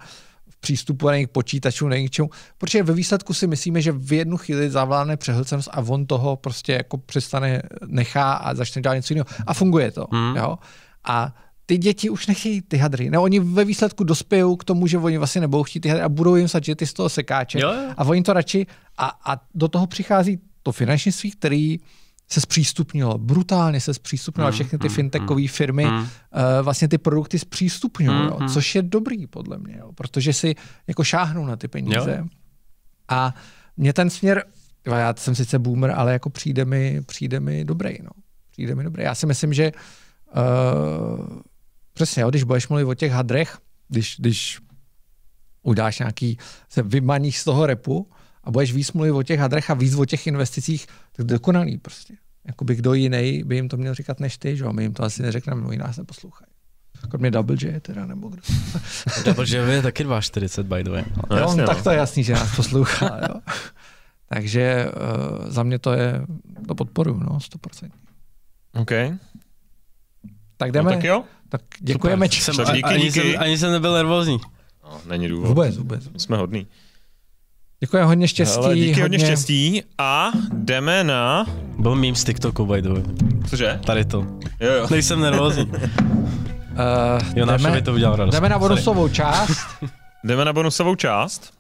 v přístupu na jejich počítačů, na jejich čemu, protože ve výsledku si myslíme, že v jednu chvíli zavládne přehlcenost a on toho prostě jako přestane, nechá a začne dělat něco jiného. A funguje to. Hmm. Jo? A ty děti už nechtějí ty hadry. Ne, oni ve výsledku dospějou k tomu, že oni vlastně nebudou chtít ty hadry a budou jim ty z toho sekáče. Jo, jo. A oni to radši, a, a do toho přichází to finanční finančnictví, který uh, se zpřístupnilo, brutálně se zpřístupnilo, mm, všechny ty mm, fintechové mm, firmy mm. uh, vlastně ty produkty zpřístupňují, mm, mm, což je dobrý podle mě, jo, protože si jako šáhnou na ty peníze. Jo. A mě ten směr, já jsem sice boomer, ale jako přijde mi, přijde mi dobrý, no. Přijde mi dobrý. Já si myslím, že uh, přesně, jo, když budeš mluvit o těch hadrech, když, když udáš nějaký, se vymaníš z toho repu, a budeš víc mluvit o těch hadrech a víc o těch investicích, tak dokonalý prostě. Jakoby kdo jiný by jim to měl říkat než ty, že jo? My jim to asi neřekneme, no nás neposlouchají. Kromě jako Double J teda, nebo kdo. Double J je taky 2,40 by the way. No, no jo, on, tak no. to je jasný, že nás poslouchá, jo. Takže uh, za mě to je, to podporuju, no, 100%. OK. Tak jdeme. No, tak jo. Tak děkujeme. Super. Jsem, díky, díky. Ani, jsem, ani jsem nebyl nervózní. No, není důvod. Vůbec, vůbec. Jsme hodní. Děkuji, hodně štěstí. Hele, díky, hodně... hodně štěstí a jdeme na... Byl mým z TikToku, by the way. Cože? Tady to. Jo, jo. Nejsem nervózní. uh, eh, jo, Jonášovi to udělal radost. Jdeme na bonusovou Sorry. část. jdeme na bonusovou část.